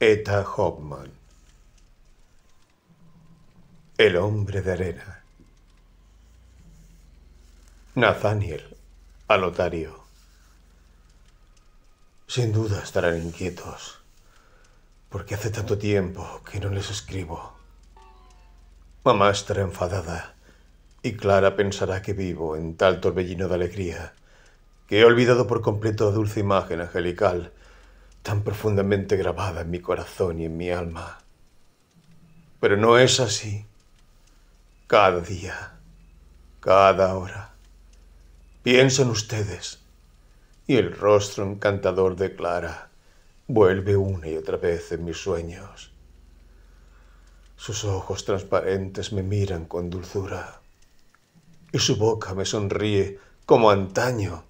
Eta Hoffman. El hombre de arena. Nathaniel, Alotario. Sin duda estarán inquietos, porque hace tanto tiempo que no les escribo. Mamá estará enfadada y Clara pensará que vivo en tal torbellino de alegría que he olvidado por completo la dulce imagen angelical tan profundamente grabada en mi corazón y en mi alma. Pero no es así. Cada día, cada hora, pienso en ustedes y el rostro encantador de Clara vuelve una y otra vez en mis sueños. Sus ojos transparentes me miran con dulzura y su boca me sonríe como antaño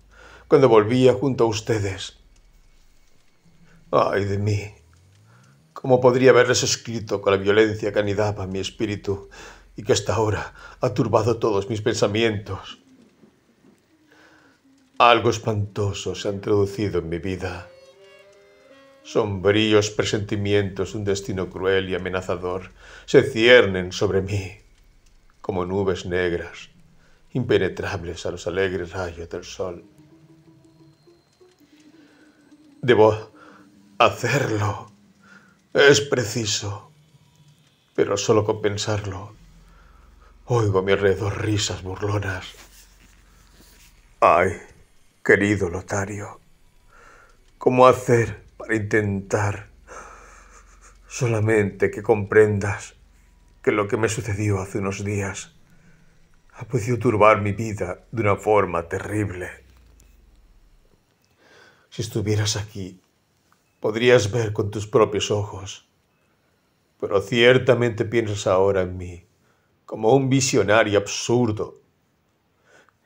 cuando volvía junto a ustedes Ay de mí. ¿Cómo podría haberles escrito con la violencia que anidaba mi espíritu y que hasta ahora ha turbado todos mis pensamientos? Algo espantoso se ha introducido en mi vida. Sombríos presentimientos de un destino cruel y amenazador se ciernen sobre mí, como nubes negras, impenetrables a los alegres rayos del sol. Debo Hacerlo es preciso, pero solo con pensarlo oigo a mi alrededor risas burlonas. Ay, querido Lotario, ¿cómo hacer para intentar solamente que comprendas que lo que me sucedió hace unos días ha podido turbar mi vida de una forma terrible? Si estuvieras aquí, podrías ver con tus propios ojos, pero ciertamente piensas ahora en mí como un visionario absurdo.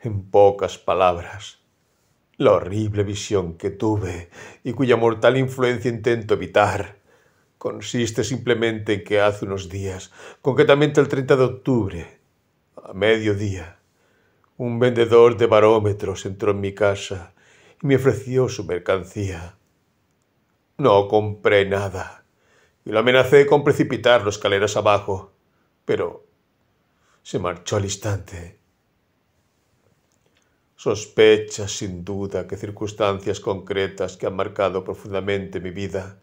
En pocas palabras, la horrible visión que tuve y cuya mortal influencia intento evitar consiste simplemente en que hace unos días, concretamente el 30 de octubre, a mediodía, un vendedor de barómetros entró en mi casa y me ofreció su mercancía no compré nada. Y lo amenacé con precipitar los escaleras abajo, pero se marchó al instante. Sospecha, sin duda, que circunstancias concretas que han marcado profundamente mi vida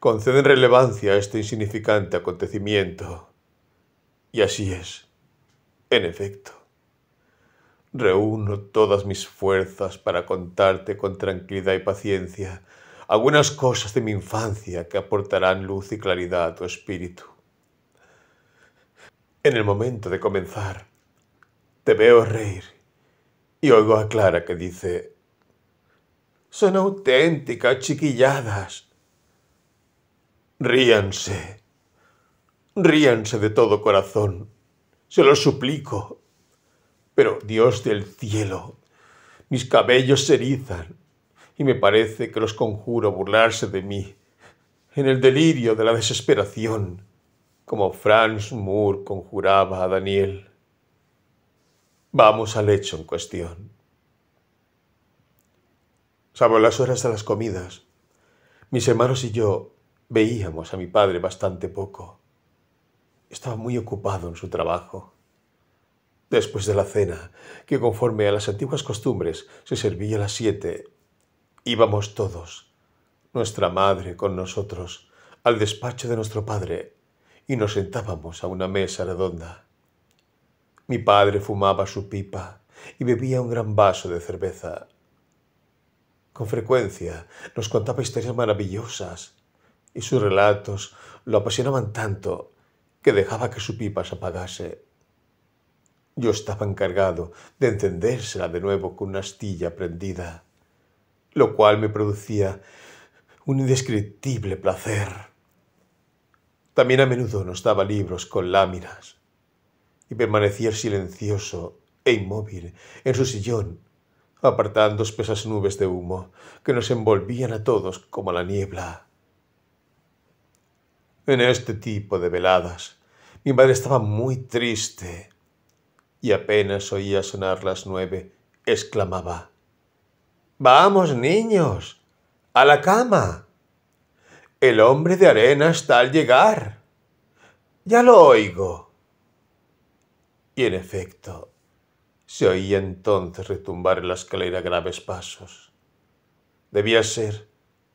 conceden relevancia a este insignificante acontecimiento. Y así es, en efecto. Reúno todas mis fuerzas para contarte con tranquilidad y paciencia algunas cosas de mi infancia que aportarán luz y claridad a tu espíritu. En el momento de comenzar, te veo reír y oigo a Clara que dice, son auténticas chiquilladas. Ríanse, ríanse de todo corazón, se lo suplico. Pero Dios del cielo, mis cabellos se erizan y me parece que los conjuro a burlarse de mí, en el delirio de la desesperación, como Franz Moore conjuraba a Daniel. Vamos al hecho en cuestión. Sabo las horas de las comidas, mis hermanos y yo veíamos a mi padre bastante poco. Estaba muy ocupado en su trabajo. Después de la cena, que conforme a las antiguas costumbres se servía a las siete íbamos todos, nuestra madre con nosotros, al despacho de nuestro padre, y nos sentábamos a una mesa redonda. Mi padre fumaba su pipa y bebía un gran vaso de cerveza. Con frecuencia nos contaba historias maravillosas y sus relatos lo apasionaban tanto que dejaba que su pipa se apagase. Yo estaba encargado de encendérsela de nuevo con una astilla prendida lo cual me producía un indescriptible placer. También a menudo nos daba libros con láminas y permanecía silencioso e inmóvil en su sillón, apartando espesas nubes de humo que nos envolvían a todos como la niebla. En este tipo de veladas, mi madre estaba muy triste y apenas oía sonar las nueve, exclamaba, Vamos, niños, a la cama. El hombre de arena está al llegar. Ya lo oigo. Y en efecto, se oía entonces retumbar en la escalera graves pasos. Debía ser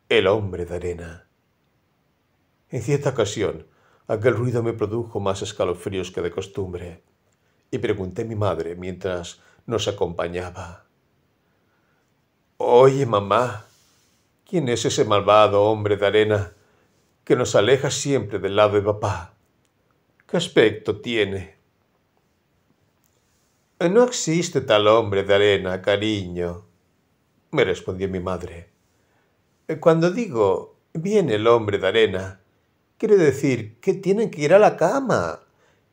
el hombre de arena. En cierta ocasión, aquel ruido me produjo más escalofríos que de costumbre, y pregunté a mi madre mientras nos acompañaba. Oye, mamá, ¿quién es ese malvado hombre de arena que nos aleja siempre del lado de papá? ¿Qué aspecto tiene? No existe tal hombre de arena, cariño, me respondió mi madre. Cuando digo viene el hombre de arena, quiere decir que tienen que ir a la cama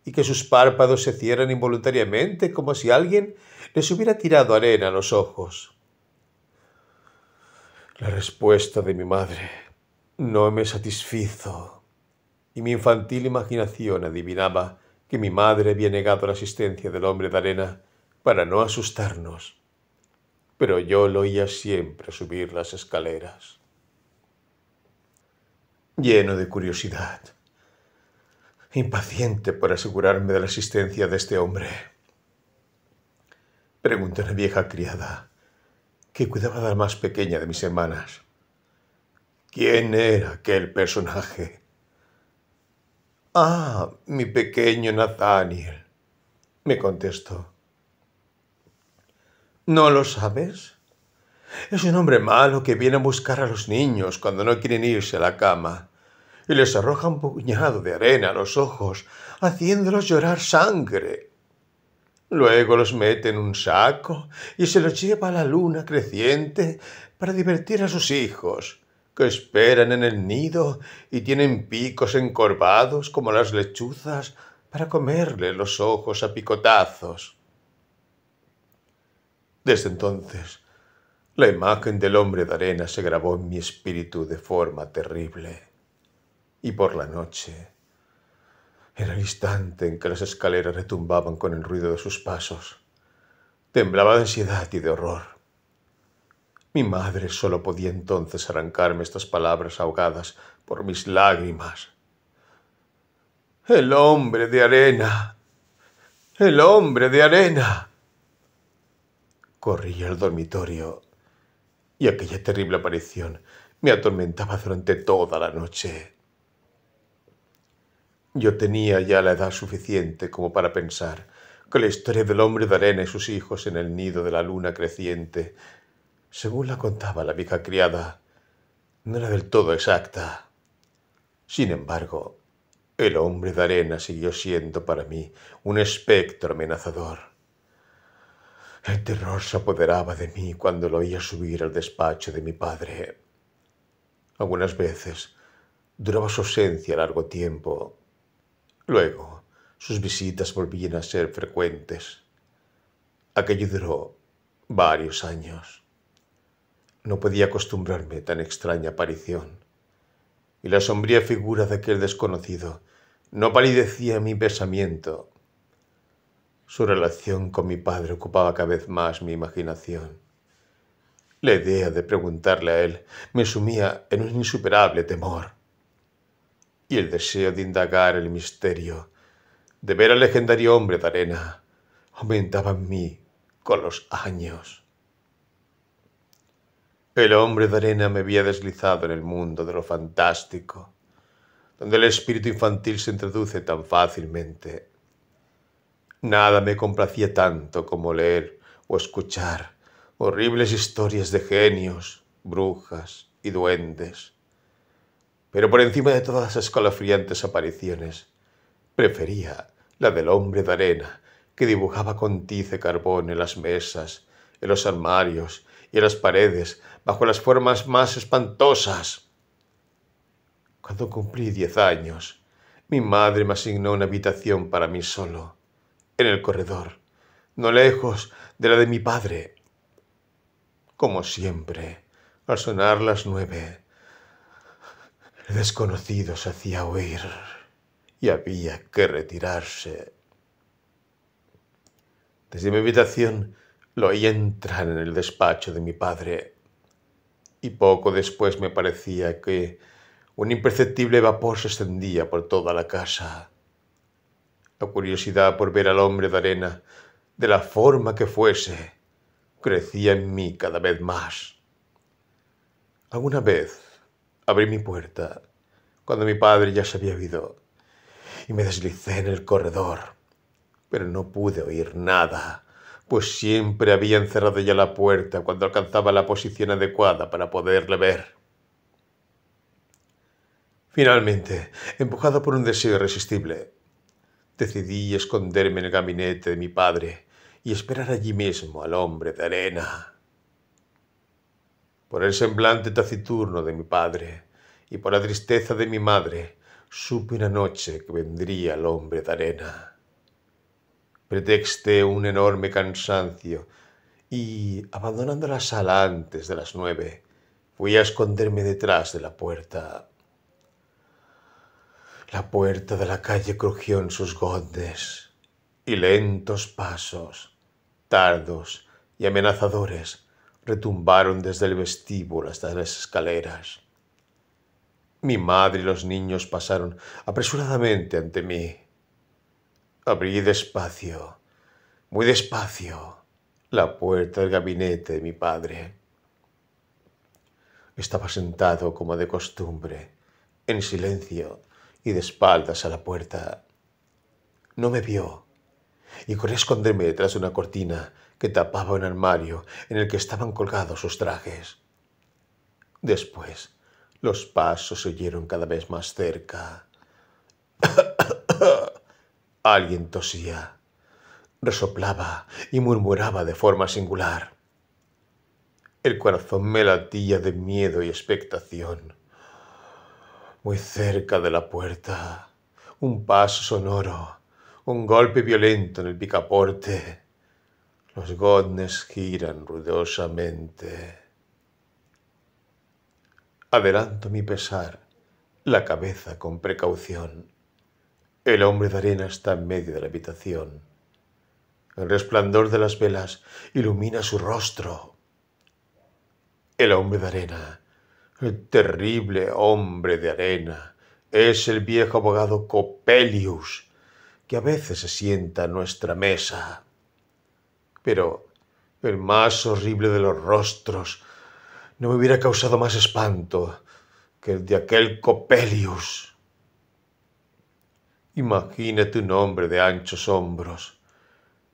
y que sus párpados se cierran involuntariamente como si alguien les hubiera tirado arena a los ojos. La respuesta de mi madre no me satisfizo y mi infantil imaginación adivinaba que mi madre había negado la asistencia del hombre de arena para no asustarnos, pero yo lo oía siempre subir las escaleras. Lleno de curiosidad, impaciente por asegurarme de la existencia de este hombre, pregunté la vieja criada que cuidaba de la más pequeña de mis hermanas. ¿Quién era aquel personaje? Ah, mi pequeño Nathaniel, me contestó. ¿No lo sabes? Es un hombre malo que viene a buscar a los niños cuando no quieren irse a la cama y les arroja un puñado de arena a los ojos, haciéndolos llorar sangre. Luego los mete en un saco y se los lleva a la luna creciente para divertir a sus hijos, que esperan en el nido y tienen picos encorvados como las lechuzas para comerle los ojos a picotazos. Desde entonces, la imagen del hombre de arena se grabó en mi espíritu de forma terrible. Y por la noche, era el instante en que las escaleras retumbaban con el ruido de sus pasos. Temblaba de ansiedad y de horror. Mi madre solo podía entonces arrancarme estas palabras ahogadas por mis lágrimas. El hombre de arena. El hombre de arena. Corrí al dormitorio y aquella terrible aparición me atormentaba durante toda la noche. Yo tenía ya la edad suficiente como para pensar que la historia del hombre de arena y sus hijos en el nido de la luna creciente, según la contaba la vieja criada, no era del todo exacta. Sin embargo, el hombre de arena siguió siendo para mí un espectro amenazador. El terror se apoderaba de mí cuando lo oía subir al despacho de mi padre. Algunas veces duraba su ausencia largo tiempo Luego, sus visitas volvían a ser frecuentes. Aquello duró varios años. No podía acostumbrarme a tan extraña aparición. Y la sombría figura de aquel desconocido no palidecía mi pensamiento. Su relación con mi padre ocupaba cada vez más mi imaginación. La idea de preguntarle a él me sumía en un insuperable temor y el deseo de indagar el misterio, de ver al legendario hombre de arena, aumentaba en mí con los años. El hombre de arena me había deslizado en el mundo de lo fantástico, donde el espíritu infantil se introduce tan fácilmente. Nada me complacía tanto como leer o escuchar horribles historias de genios, brujas y duendes, pero por encima de todas las escalofriantes apariciones, prefería la del hombre de arena, que dibujaba con tice carbón en las mesas, en los armarios y en las paredes, bajo las formas más espantosas. Cuando cumplí diez años, mi madre me asignó una habitación para mí solo, en el corredor, no lejos de la de mi padre. Como siempre, al sonar las nueve, desconocidos hacía oír y había que retirarse. Desde mi habitación lo oí entrar en el despacho de mi padre y poco después me parecía que un imperceptible vapor se extendía por toda la casa. La curiosidad por ver al hombre de arena, de la forma que fuese, crecía en mí cada vez más. Alguna vez Abrí mi puerta cuando mi padre ya se había ido y me deslicé en el corredor, pero no pude oír nada, pues siempre había encerrado ya la puerta cuando alcanzaba la posición adecuada para poderle ver. Finalmente, empujado por un deseo irresistible, decidí esconderme en el gabinete de mi padre y esperar allí mismo al hombre de arena por el semblante taciturno de mi padre y por la tristeza de mi madre, supe una noche que vendría el hombre de arena. Pretexté un enorme cansancio y, abandonando la sala antes de las nueve, fui a esconderme detrás de la puerta. La puerta de la calle crujió en sus gondes y lentos pasos, tardos y amenazadores, retumbaron desde el vestíbulo hasta las escaleras. Mi madre y los niños pasaron apresuradamente ante mí. Abrí despacio, muy despacio, la puerta del gabinete de mi padre. Estaba sentado como de costumbre, en silencio y de espaldas a la puerta. No me vio, y corrí a esconderme detrás de una cortina que tapaba un armario en el que estaban colgados sus trajes. Después, los pasos se oyeron cada vez más cerca. Alguien tosía, resoplaba y murmuraba de forma singular. El corazón me latía de miedo y expectación. Muy cerca de la puerta, un paso sonoro, un golpe violento en el picaporte. Los godnes giran ruidosamente. Adelanto mi pesar, la cabeza con precaución. El hombre de arena está en medio de la habitación. El resplandor de las velas ilumina su rostro. El hombre de arena, el terrible hombre de arena, es el viejo abogado Copelius, que a veces se sienta a nuestra mesa pero el más horrible de los rostros no me hubiera causado más espanto que el de aquel Copelius. Imagínate un hombre de anchos hombros,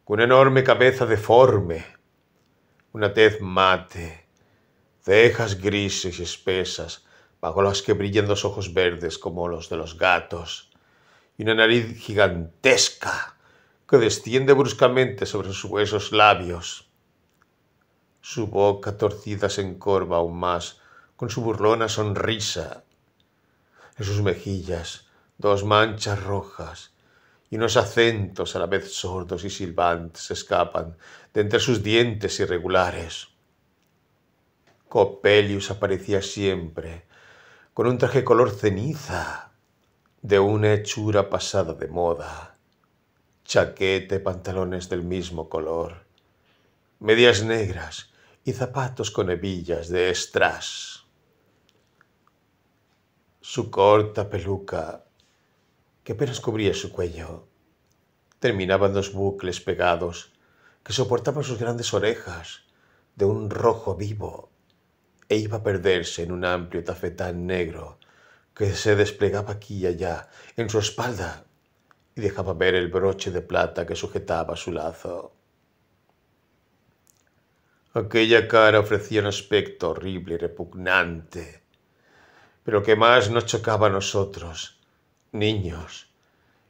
con una enorme cabeza deforme, una tez mate, cejas grises y espesas, bajo las que brillan los ojos verdes como los de los gatos, y una nariz gigantesca desciende bruscamente sobre sus huesos labios. Su boca torcida se encorva aún más con su burlona sonrisa. En sus mejillas dos manchas rojas y unos acentos a la vez sordos y silbantes escapan de entre sus dientes irregulares. Copelius aparecía siempre con un traje color ceniza de una hechura pasada de moda Chaquete, pantalones del mismo color, medias negras y zapatos con hebillas de estras. Su corta peluca, que apenas cubría su cuello, terminaba en dos bucles pegados que soportaban sus grandes orejas de un rojo vivo e iba a perderse en un amplio tafetán negro que se desplegaba aquí y allá en su espalda y dejaba ver el broche de plata que sujetaba su lazo. Aquella cara ofrecía un aspecto horrible y repugnante, pero lo que más nos chocaba a nosotros, niños,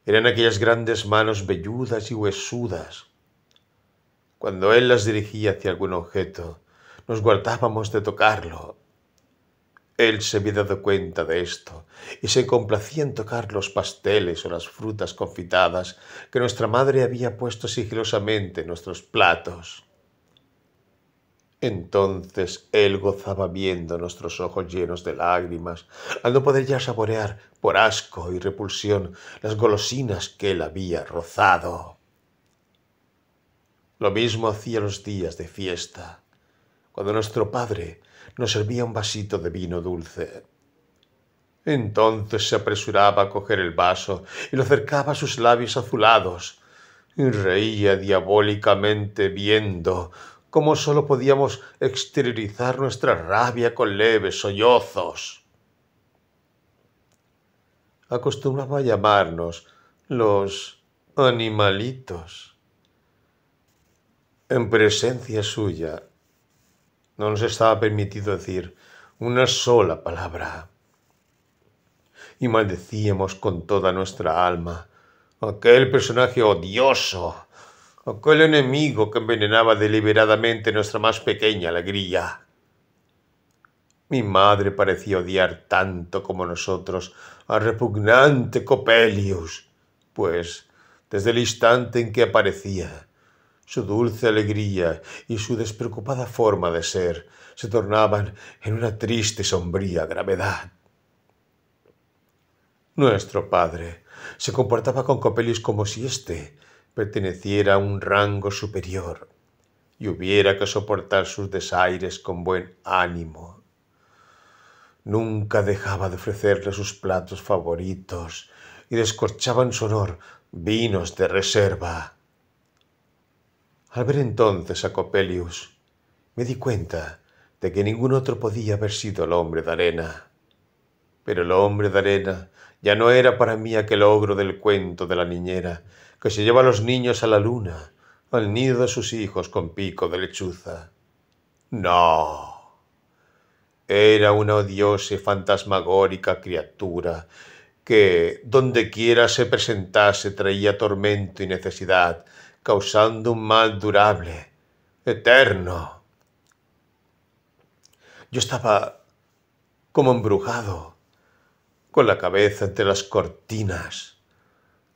eran aquellas grandes manos velludas y huesudas. Cuando él las dirigía hacia algún objeto, nos guardábamos de tocarlo él se había dado cuenta de esto y se complacía en tocar los pasteles o las frutas confitadas que nuestra madre había puesto sigilosamente en nuestros platos. Entonces él gozaba viendo nuestros ojos llenos de lágrimas, al no poder ya saborear, por asco y repulsión, las golosinas que él había rozado. Lo mismo hacía los días de fiesta, cuando nuestro padre nos servía un vasito de vino dulce. Entonces se apresuraba a coger el vaso y lo acercaba a sus labios azulados. Y reía diabólicamente viendo cómo sólo podíamos exteriorizar nuestra rabia con leves sollozos. Acostumbraba a llamarnos los animalitos. En presencia suya no nos estaba permitido decir una sola palabra. Y maldecíamos con toda nuestra alma aquel personaje odioso, aquel enemigo que envenenaba deliberadamente nuestra más pequeña alegría. Mi madre parecía odiar tanto como nosotros al repugnante Copelius, pues desde el instante en que aparecía, su dulce alegría y su despreocupada forma de ser se tornaban en una triste y sombría gravedad. Nuestro padre se comportaba con Copelis como si éste perteneciera a un rango superior y hubiera que soportar sus desaires con buen ánimo. Nunca dejaba de ofrecerle sus platos favoritos y descorchaba en su honor vinos de reserva al ver entonces a Copelius, me di cuenta de que ningún otro podía haber sido el hombre de arena. Pero el hombre de arena ya no era para mí aquel ogro del cuento de la niñera que se lleva a los niños a la luna, al nido de sus hijos con pico de lechuza. No. Era una odiosa y fantasmagórica criatura que, dondequiera se presentase, traía tormento y necesidad, causando un mal durable, eterno. Yo estaba como embrujado, con la cabeza entre las cortinas,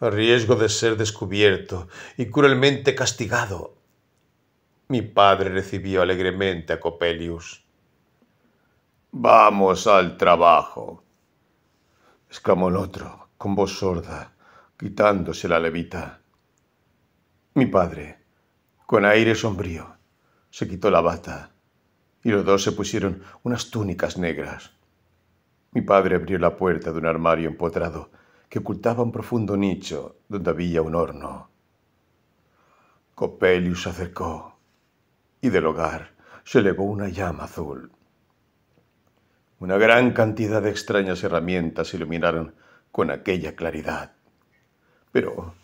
a riesgo de ser descubierto y cruelmente castigado. Mi padre recibió alegremente a Copelius. Vamos al trabajo, exclamó el otro, con voz sorda, quitándose la levita. Mi padre, con aire sombrío, se quitó la bata y los dos se pusieron unas túnicas negras. Mi padre abrió la puerta de un armario empotrado que ocultaba un profundo nicho donde había un horno. Copelius se acercó y del hogar se elevó una llama azul. Una gran cantidad de extrañas herramientas iluminaron con aquella claridad. Pero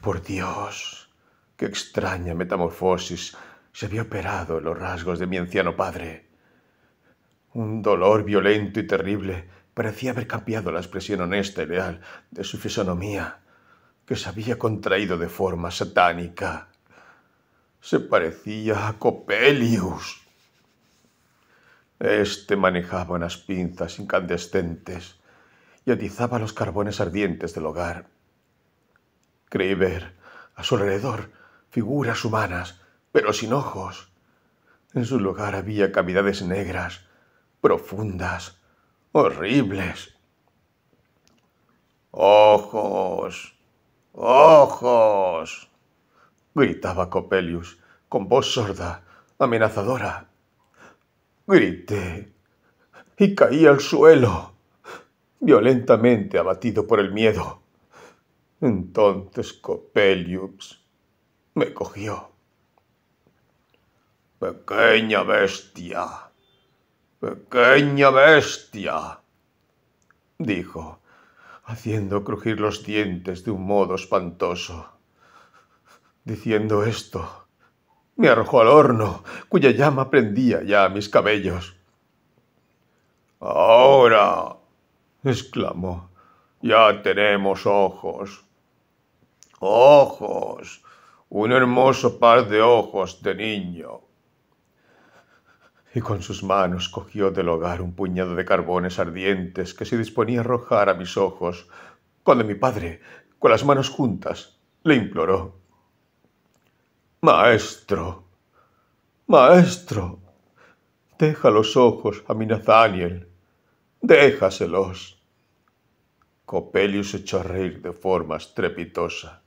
por Dios, qué extraña metamorfosis se había operado en los rasgos de mi anciano padre. Un dolor violento y terrible parecía haber cambiado la expresión honesta y leal de su fisonomía, que se había contraído de forma satánica. Se parecía a Copelius. Este manejaba unas pinzas incandescentes y atizaba los carbones ardientes del hogar Creí ver a su alrededor figuras humanas, pero sin ojos. En su lugar había cavidades negras, profundas, horribles. ¡Ojos! ¡Ojos! gritaba Copelius con voz sorda, amenazadora. Grité y caí al suelo, violentamente abatido por el miedo. Entonces Copelius me cogió. Pequeña bestia, pequeña bestia, dijo, haciendo crujir los dientes de un modo espantoso. Diciendo esto, me arrojó al horno, cuya llama prendía ya mis cabellos. Ahora, exclamó, ya tenemos ojos Ojos, un hermoso par de ojos de niño. Y con sus manos cogió del hogar un puñado de carbones ardientes que se disponía a arrojar a mis ojos, cuando mi padre, con las manos juntas, le imploró. Maestro, maestro, deja los ojos a mi Nathaniel, déjaselos. Copelius echó a reír de forma estrepitosa.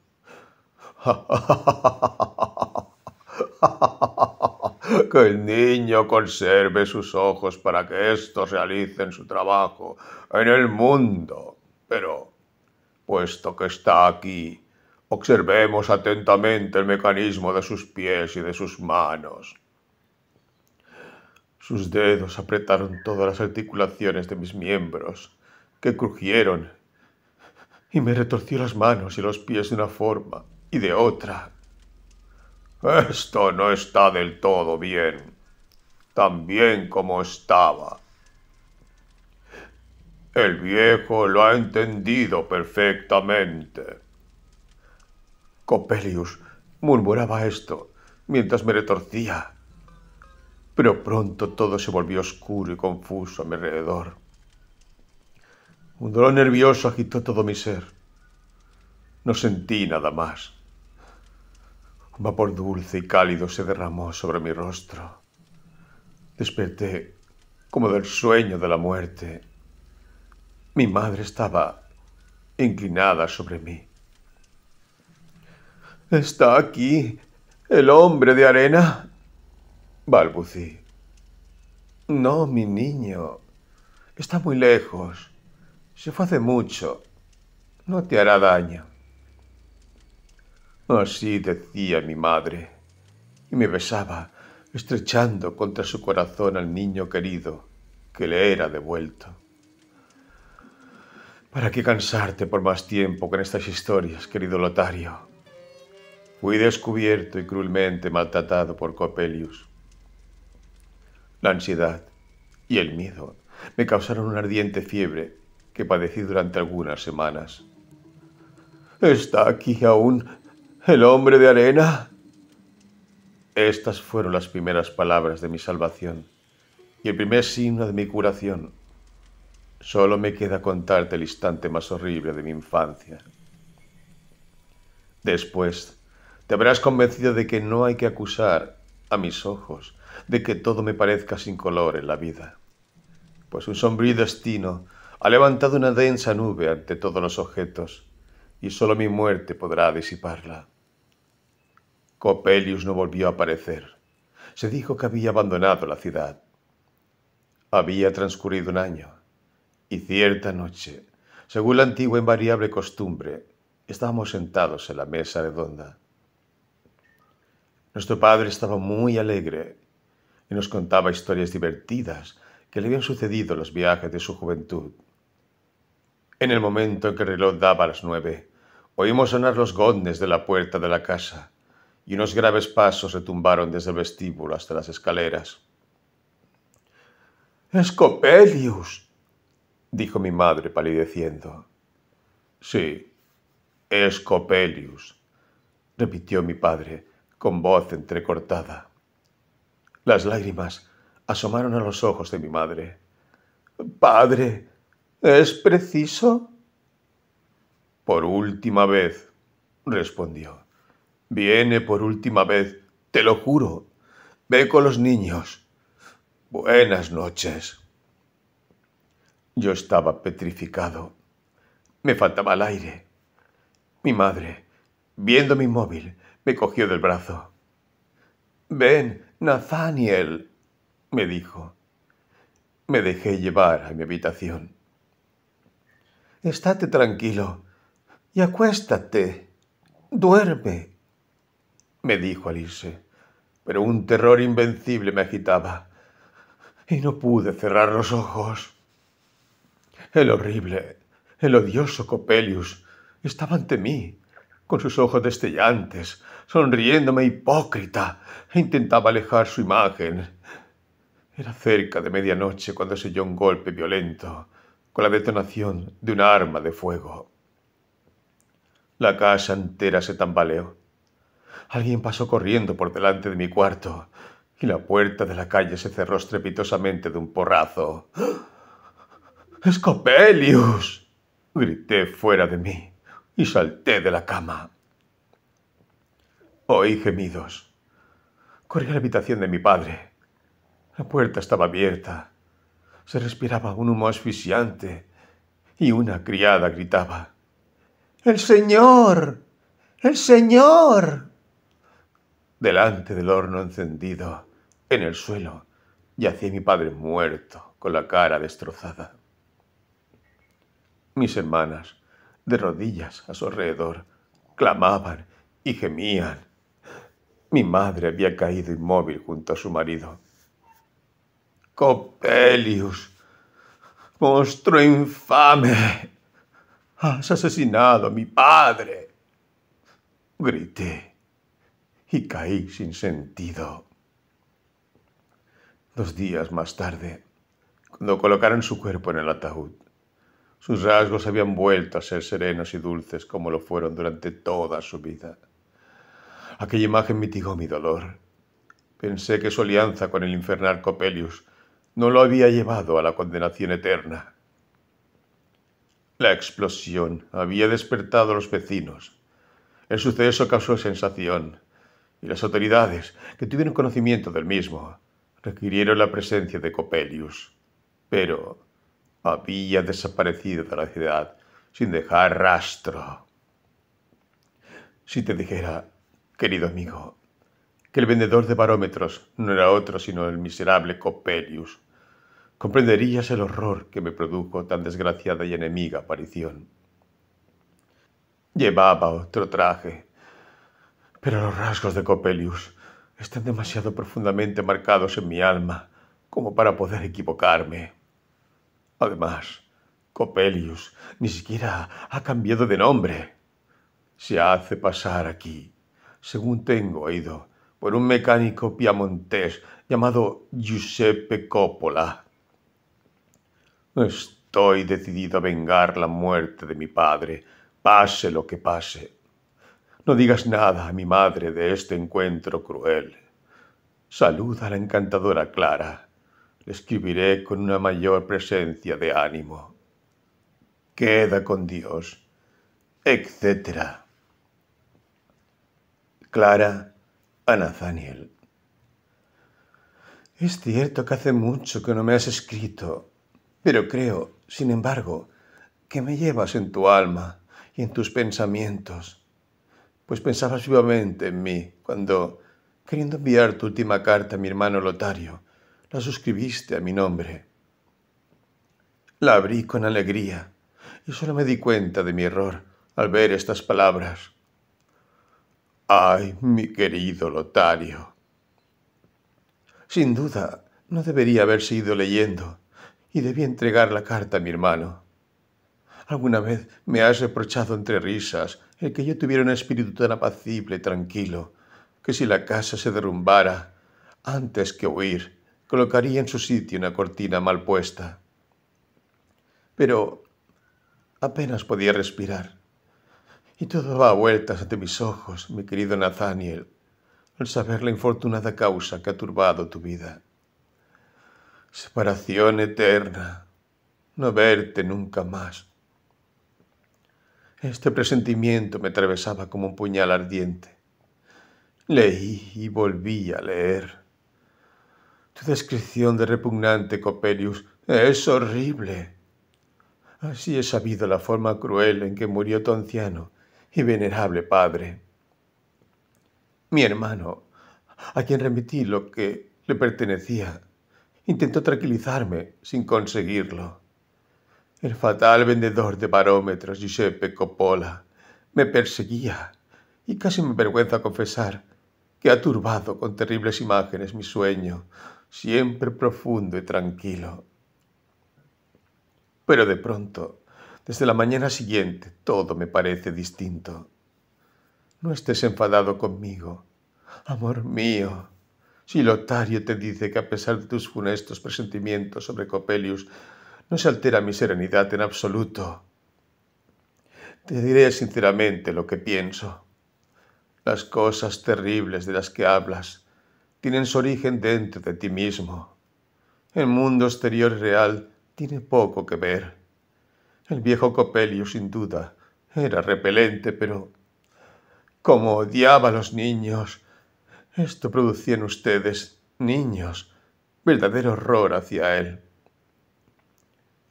que el niño conserve sus ojos para que éstos realicen su trabajo en el mundo. Pero, puesto que está aquí, observemos atentamente el mecanismo de sus pies y de sus manos. Sus dedos apretaron todas las articulaciones de mis miembros, que crujieron, y me retorció las manos y los pies de una forma y de otra. Esto no está del todo bien, tan bien como estaba. El viejo lo ha entendido perfectamente. Copelius murmuraba esto mientras me retorcía, pero pronto todo se volvió oscuro y confuso a mi alrededor. Un dolor nervioso agitó todo mi ser. No sentí nada más. Vapor dulce y cálido se derramó sobre mi rostro. Desperté como del sueño de la muerte. Mi madre estaba inclinada sobre mí. Está aquí el hombre de arena, balbucí. No, mi niño, está muy lejos. Se fue hace mucho. No te hará daño. Así decía mi madre, y me besaba, estrechando contra su corazón al niño querido que le era devuelto. ¿Para qué cansarte por más tiempo con estas historias, querido Lotario? Fui descubierto y cruelmente maltratado por Copelius. La ansiedad y el miedo me causaron una ardiente fiebre que padecí durante algunas semanas. Está aquí aún el hombre de arena. Estas fueron las primeras palabras de mi salvación y el primer signo de mi curación. Solo me queda contarte el instante más horrible de mi infancia. Después, te habrás convencido de que no hay que acusar a mis ojos de que todo me parezca sin color en la vida, pues un sombrío destino ha levantado una densa nube ante todos los objetos y solo mi muerte podrá disiparla. Copelius no volvió a aparecer. Se dijo que había abandonado la ciudad. Había transcurrido un año, y cierta noche, según la antigua e invariable costumbre, estábamos sentados en la mesa redonda. Nuestro padre estaba muy alegre y nos contaba historias divertidas que le habían sucedido en los viajes de su juventud. En el momento en que el reloj daba a las nueve, oímos sonar los gondes de la puerta de la casa y unos graves pasos retumbaron desde el vestíbulo hasta las escaleras. —¡Escopelius! —dijo mi madre palideciendo. —Sí, Escopelius —repitió mi padre con voz entrecortada. Las lágrimas asomaron a los ojos de mi madre. —¡Padre! ¿Es preciso? Por última vez, respondió. Viene por última vez, te lo juro. Ve con los niños. Buenas noches. Yo estaba petrificado. Me faltaba el aire. Mi madre, viendo mi móvil, me cogió del brazo. Ven, Nathaniel, me dijo. Me dejé llevar a mi habitación. Estate tranquilo y acuéstate. Duerme me dijo al irse, pero un terror invencible me agitaba y no pude cerrar los ojos. El horrible, el odioso Copelius estaba ante mí, con sus ojos destellantes, sonriéndome hipócrita, e intentaba alejar su imagen. Era cerca de medianoche cuando se oyó un golpe violento, con la detonación de un arma de fuego. La casa entera se tambaleó. Alguien pasó corriendo por delante de mi cuarto y la puerta de la calle se cerró estrepitosamente de un porrazo. ¡Escopelius! grité fuera de mí y salté de la cama. Oí gemidos. Corrí a la habitación de mi padre. La puerta estaba abierta. Se respiraba un humo asfixiante y una criada gritaba. ¡El señor! ¡El señor! Delante del horno encendido, en el suelo, yacía mi padre muerto, con la cara destrozada. Mis hermanas, de rodillas a su alrededor, clamaban y gemían. Mi madre había caído inmóvil junto a su marido. Copelius, monstruo infame, has asesinado a mi padre. Grité y caí sin sentido. Dos días más tarde, cuando colocaron su cuerpo en el ataúd, sus rasgos habían vuelto a ser serenos y dulces como lo fueron durante toda su vida. Aquella imagen mitigó mi dolor. Pensé que su alianza con el infernal Copelius no lo había llevado a la condenación eterna. La explosión había despertado a los vecinos. El suceso causó sensación y las autoridades que tuvieron conocimiento del mismo requirieron la presencia de Copelius, pero había desaparecido de la ciudad sin dejar rastro. Si te dijera, querido amigo, que el vendedor de barómetros no era otro sino el miserable Coppelius, comprenderías el horror que me produjo tan desgraciada y enemiga aparición. Llevaba otro traje, pero los rasgos de Coppelius están demasiado profundamente marcados en mi alma como para poder equivocarme. Además, Coppelius ni siquiera ha cambiado de nombre. Se hace pasar aquí, según tengo oído, por un mecánico piamontés llamado Giuseppe Coppola. Estoy decidido a vengar la muerte de mi padre, pase lo que pase. No digas nada a mi madre de este encuentro cruel. Saluda a la encantadora Clara. Le escribiré con una mayor presencia de ánimo. Queda con Dios, etc. Clara a Nathaniel. Es cierto que hace mucho que no me has escrito, pero creo, sin embargo, que me llevas en tu alma y en tus pensamientos pues pensabas vivamente en mí cuando, queriendo enviar tu última carta a mi hermano Lotario, la suscribiste a mi nombre. La abrí con alegría y solo me di cuenta de mi error al ver estas palabras. ¡Ay, mi querido Lotario! Sin duda, no debería haberse ido leyendo y debí entregar la carta a mi hermano. Alguna vez me has reprochado entre risas el que yo tuviera un espíritu tan apacible y tranquilo, que si la casa se derrumbara, antes que huir, colocaría en su sitio una cortina mal puesta. Pero apenas podía respirar. Y todo va a vueltas ante mis ojos, mi querido Nathaniel, al saber la infortunada causa que ha turbado tu vida. Separación eterna, no verte nunca más, este presentimiento me atravesaba como un puñal ardiente. Leí y volví a leer. Tu descripción de repugnante Copelius es horrible. Así he sabido la forma cruel en que murió tu anciano y venerable padre. Mi hermano, a quien remití lo que le pertenecía, intentó tranquilizarme sin conseguirlo. El fatal vendedor de barómetros, Giuseppe Coppola, me perseguía y casi me avergüenza confesar que ha turbado con terribles imágenes mi sueño, siempre profundo y tranquilo. Pero de pronto, desde la mañana siguiente, todo me parece distinto. No estés enfadado conmigo, amor mío. Si Lotario te dice que a pesar de tus funestos presentimientos sobre Copelius, no se altera mi serenidad en absoluto. Te diré sinceramente lo que pienso. Las cosas terribles de las que hablas tienen su origen dentro de ti mismo. El mundo exterior real tiene poco que ver. El viejo Copelio, sin duda, era repelente, pero... Como odiaba a los niños. Esto producía en ustedes, niños, verdadero horror hacia él.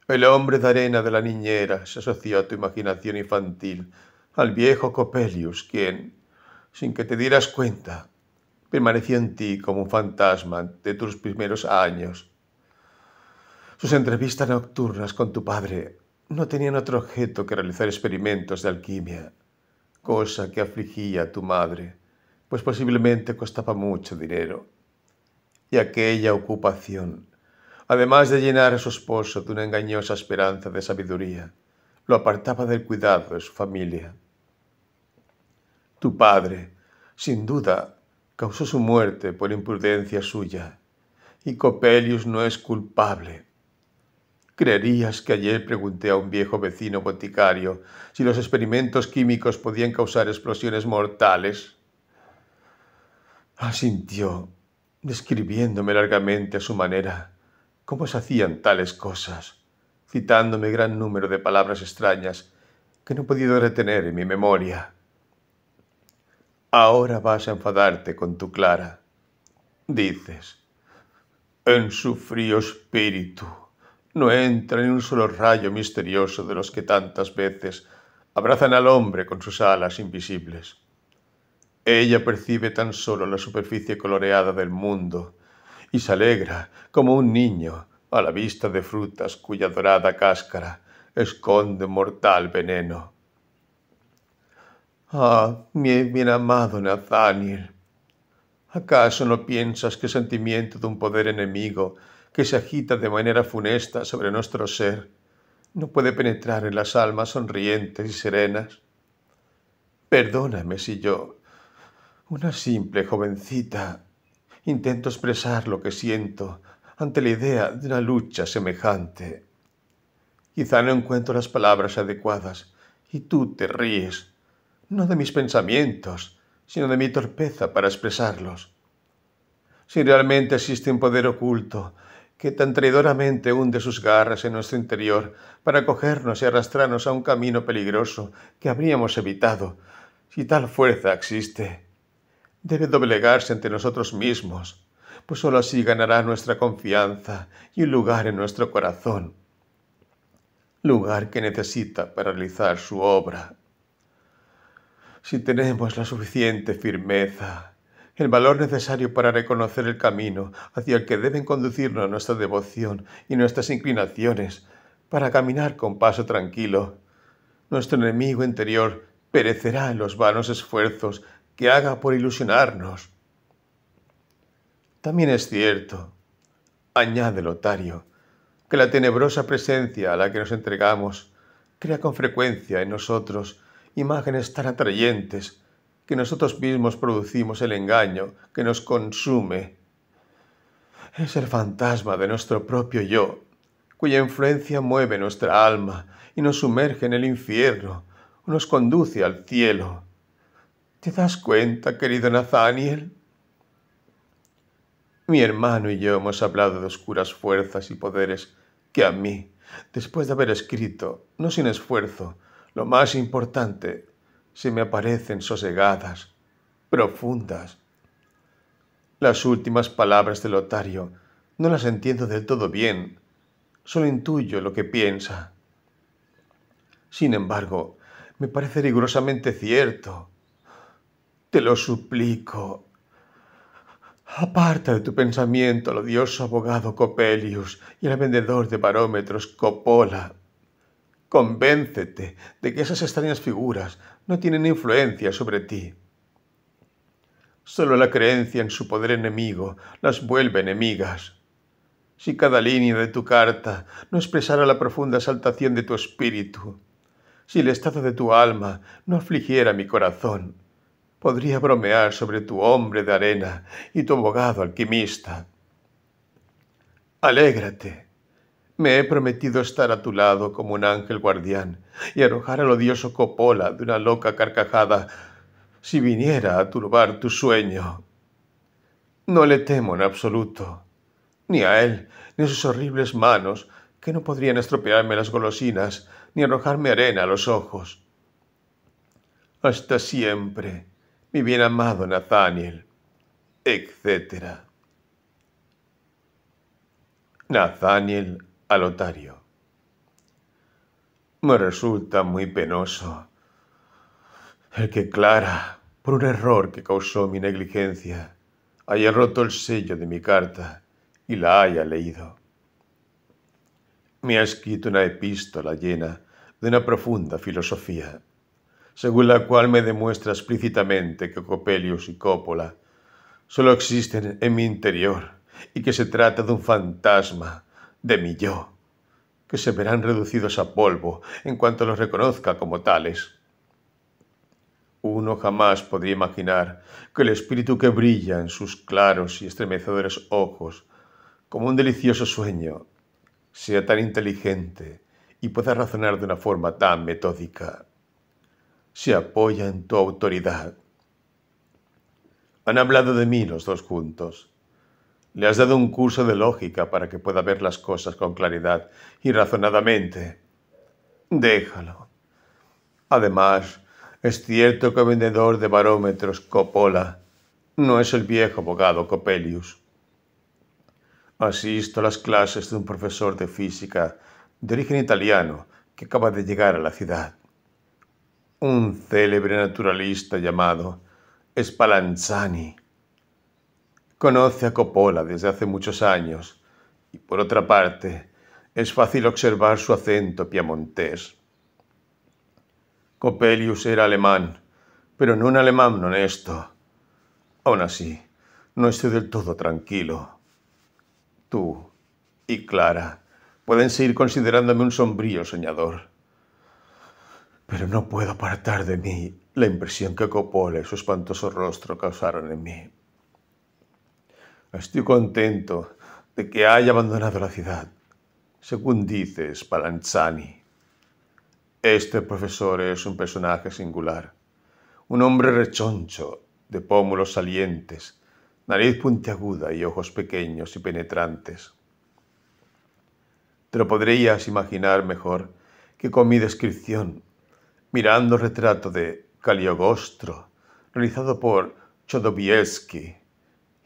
El hombre de arena de la niñera se asoció a tu imaginación infantil, al viejo Copelius, quien, sin que te dieras cuenta, permaneció en ti como un fantasma de tus primeros años. Sus entrevistas nocturnas con tu padre no tenían otro objeto que realizar experimentos de alquimia, cosa que afligía a tu madre, pues posiblemente costaba mucho dinero. Y aquella ocupación además de llenar a su esposo de una engañosa esperanza de sabiduría, lo apartaba del cuidado de su familia. Tu padre, sin duda, causó su muerte por imprudencia suya, y Copelius no es culpable. ¿Creerías que ayer pregunté a un viejo vecino boticario si los experimentos químicos podían causar explosiones mortales? Asintió, describiéndome largamente a su manera cómo se hacían tales cosas, citándome gran número de palabras extrañas que no he podido retener en mi memoria. Ahora vas a enfadarte con tu Clara, dices. En su frío espíritu no entra ni un solo rayo misterioso de los que tantas veces abrazan al hombre con sus alas invisibles. Ella percibe tan solo la superficie coloreada del mundo, y se alegra como un niño a la vista de frutas cuya dorada cáscara esconde mortal veneno. Ah, mi bien amado Nathaniel, ¿acaso no piensas que sentimiento de un poder enemigo que se agita de manera funesta sobre nuestro ser no puede penetrar en las almas sonrientes y serenas? Perdóname si yo, una simple jovencita, Intento expresar lo que siento ante la idea de una lucha semejante. Quizá no encuentro las palabras adecuadas y tú te ríes, no de mis pensamientos, sino de mi torpeza para expresarlos. Si realmente existe un poder oculto que tan traidoramente hunde sus garras en nuestro interior para cogernos y arrastrarnos a un camino peligroso que habríamos evitado, si tal fuerza existe, debe doblegarse ante nosotros mismos, pues sólo así ganará nuestra confianza y un lugar en nuestro corazón, lugar que necesita para realizar su obra. Si tenemos la suficiente firmeza, el valor necesario para reconocer el camino hacia el que deben conducirnos nuestra devoción y nuestras inclinaciones, para caminar con paso tranquilo, nuestro enemigo interior perecerá en los vanos esfuerzos que haga por ilusionarnos. También es cierto, añade Lotario, que la tenebrosa presencia a la que nos entregamos crea con frecuencia en nosotros imágenes tan atrayentes que nosotros mismos producimos el engaño que nos consume. Es el fantasma de nuestro propio yo, cuya influencia mueve nuestra alma y nos sumerge en el infierno, o nos conduce al cielo. ¿Te das cuenta, querido Nathaniel? Mi hermano y yo hemos hablado de oscuras fuerzas y poderes que a mí, después de haber escrito, no sin esfuerzo, lo más importante, se me aparecen sosegadas, profundas. Las últimas palabras del Lotario no las entiendo del todo bien, solo intuyo lo que piensa. Sin embargo, me parece rigurosamente cierto te lo suplico. Aparta de tu pensamiento al odioso abogado Coppelius y al vendedor de barómetros Coppola. Convéncete de que esas extrañas figuras no tienen influencia sobre ti. Solo la creencia en su poder enemigo las vuelve enemigas. Si cada línea de tu carta no expresara la profunda exaltación de tu espíritu, si el estado de tu alma no afligiera mi corazón, Podría bromear sobre tu hombre de arena y tu abogado alquimista. Alégrate. Me he prometido estar a tu lado como un ángel guardián y arrojar al odioso Copola de una loca carcajada si viniera a turbar tu sueño. No le temo en absoluto, ni a él, ni a sus horribles manos, que no podrían estropearme las golosinas, ni arrojarme arena a los ojos. Hasta siempre, mi bien amado Nathaniel, etc. Nathaniel a Lotario. Me resulta muy penoso el que Clara, por un error que causó mi negligencia, haya roto el sello de mi carta y la haya leído. Me ha escrito una epístola llena de una profunda filosofía según la cual me demuestra explícitamente que Copelius y Coppola solo existen en mi interior y que se trata de un fantasma de mi yo, que se verán reducidos a polvo en cuanto los reconozca como tales. Uno jamás podría imaginar que el espíritu que brilla en sus claros y estremecedores ojos, como un delicioso sueño, sea tan inteligente y pueda razonar de una forma tan metódica se apoya en tu autoridad. Han hablado de mí los dos juntos. Le has dado un curso de lógica para que pueda ver las cosas con claridad y razonadamente. Déjalo. Además, es cierto que el vendedor de barómetros Coppola no es el viejo abogado Copelius. Asisto a las clases de un profesor de física de origen italiano que acaba de llegar a la ciudad un célebre naturalista llamado Spallanzani. Conoce a Coppola desde hace muchos años y por otra parte es fácil observar su acento piamontés. Coppelius era alemán, pero no un alemán honesto. Aún así, no estoy del todo tranquilo. Tú y Clara pueden seguir considerándome un sombrío soñador pero no puedo apartar de mí la impresión que Coppola y su espantoso rostro causaron en mí. Estoy contento de que haya abandonado la ciudad, según dices, Palanzani. Este profesor es un personaje singular, un hombre rechoncho, de pómulos salientes, nariz puntiaguda y ojos pequeños y penetrantes. Te lo podrías imaginar mejor que con mi descripción mirando el retrato de Caliogostro, realizado por chodobieski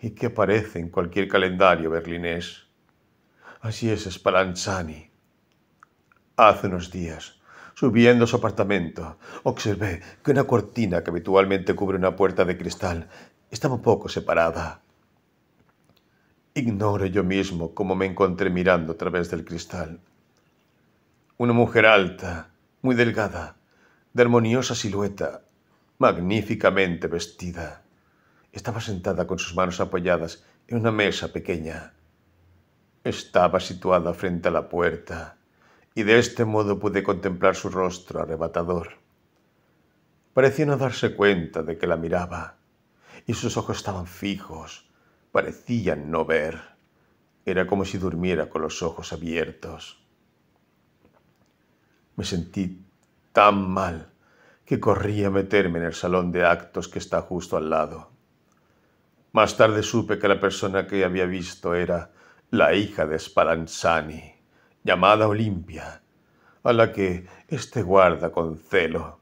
y que aparece en cualquier calendario berlinés. Así es Spallanzani. Hace unos días, subiendo a su apartamento, observé que una cortina que habitualmente cubre una puerta de cristal estaba poco separada. Ignoro yo mismo cómo me encontré mirando a través del cristal. Una mujer alta, muy delgada, de armoniosa silueta, magníficamente vestida. Estaba sentada con sus manos apoyadas en una mesa pequeña. Estaba situada frente a la puerta, y de este modo pude contemplar su rostro arrebatador. Parecía no darse cuenta de que la miraba, y sus ojos estaban fijos, parecían no ver. Era como si durmiera con los ojos abiertos. Me sentí tan mal que corría a meterme en el salón de actos que está justo al lado. Más tarde supe que la persona que había visto era la hija de Spalanzani, llamada Olimpia, a la que éste guarda con celo,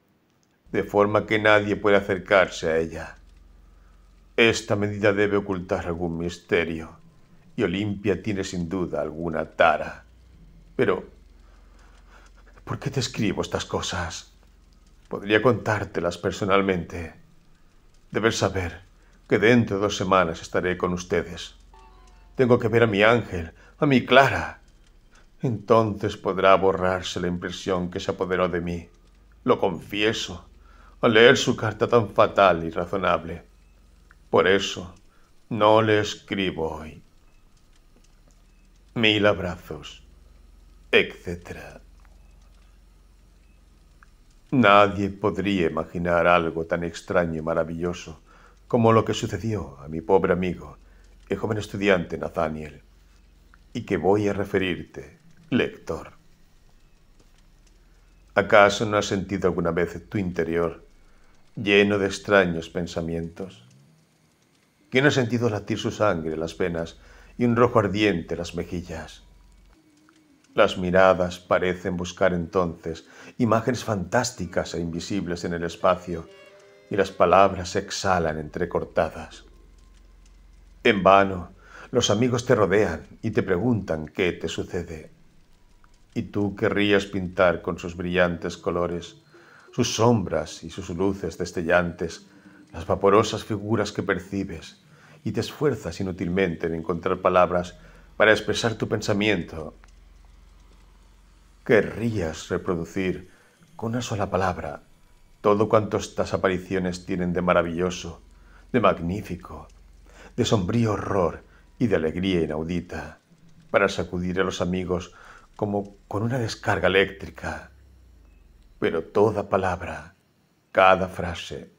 de forma que nadie puede acercarse a ella. Esta medida debe ocultar algún misterio, y Olimpia tiene sin duda alguna tara. Pero ¿Por qué te escribo estas cosas? Podría contártelas personalmente. Debes saber que dentro de dos semanas estaré con ustedes. Tengo que ver a mi ángel, a mi Clara. Entonces podrá borrarse la impresión que se apoderó de mí. Lo confieso, al leer su carta tan fatal y razonable. Por eso, no le escribo hoy. Mil abrazos, etcétera. Nadie podría imaginar algo tan extraño y maravilloso como lo que sucedió a mi pobre amigo, el joven estudiante Nathaniel, y que voy a referirte, lector. ¿Acaso no has sentido alguna vez tu interior lleno de extraños pensamientos? ¿Quién ha sentido latir su sangre en las venas y un rojo ardiente en las mejillas? Las miradas parecen buscar entonces imágenes fantásticas e invisibles en el espacio, y las palabras se exhalan entrecortadas. En vano, los amigos te rodean y te preguntan qué te sucede. Y tú querrías pintar con sus brillantes colores, sus sombras y sus luces destellantes, las vaporosas figuras que percibes, y te esfuerzas inútilmente en encontrar palabras para expresar tu pensamiento querrías reproducir con una sola palabra todo cuanto estas apariciones tienen de maravilloso, de magnífico, de sombrío horror y de alegría inaudita, para sacudir a los amigos como con una descarga eléctrica. Pero toda palabra, cada frase,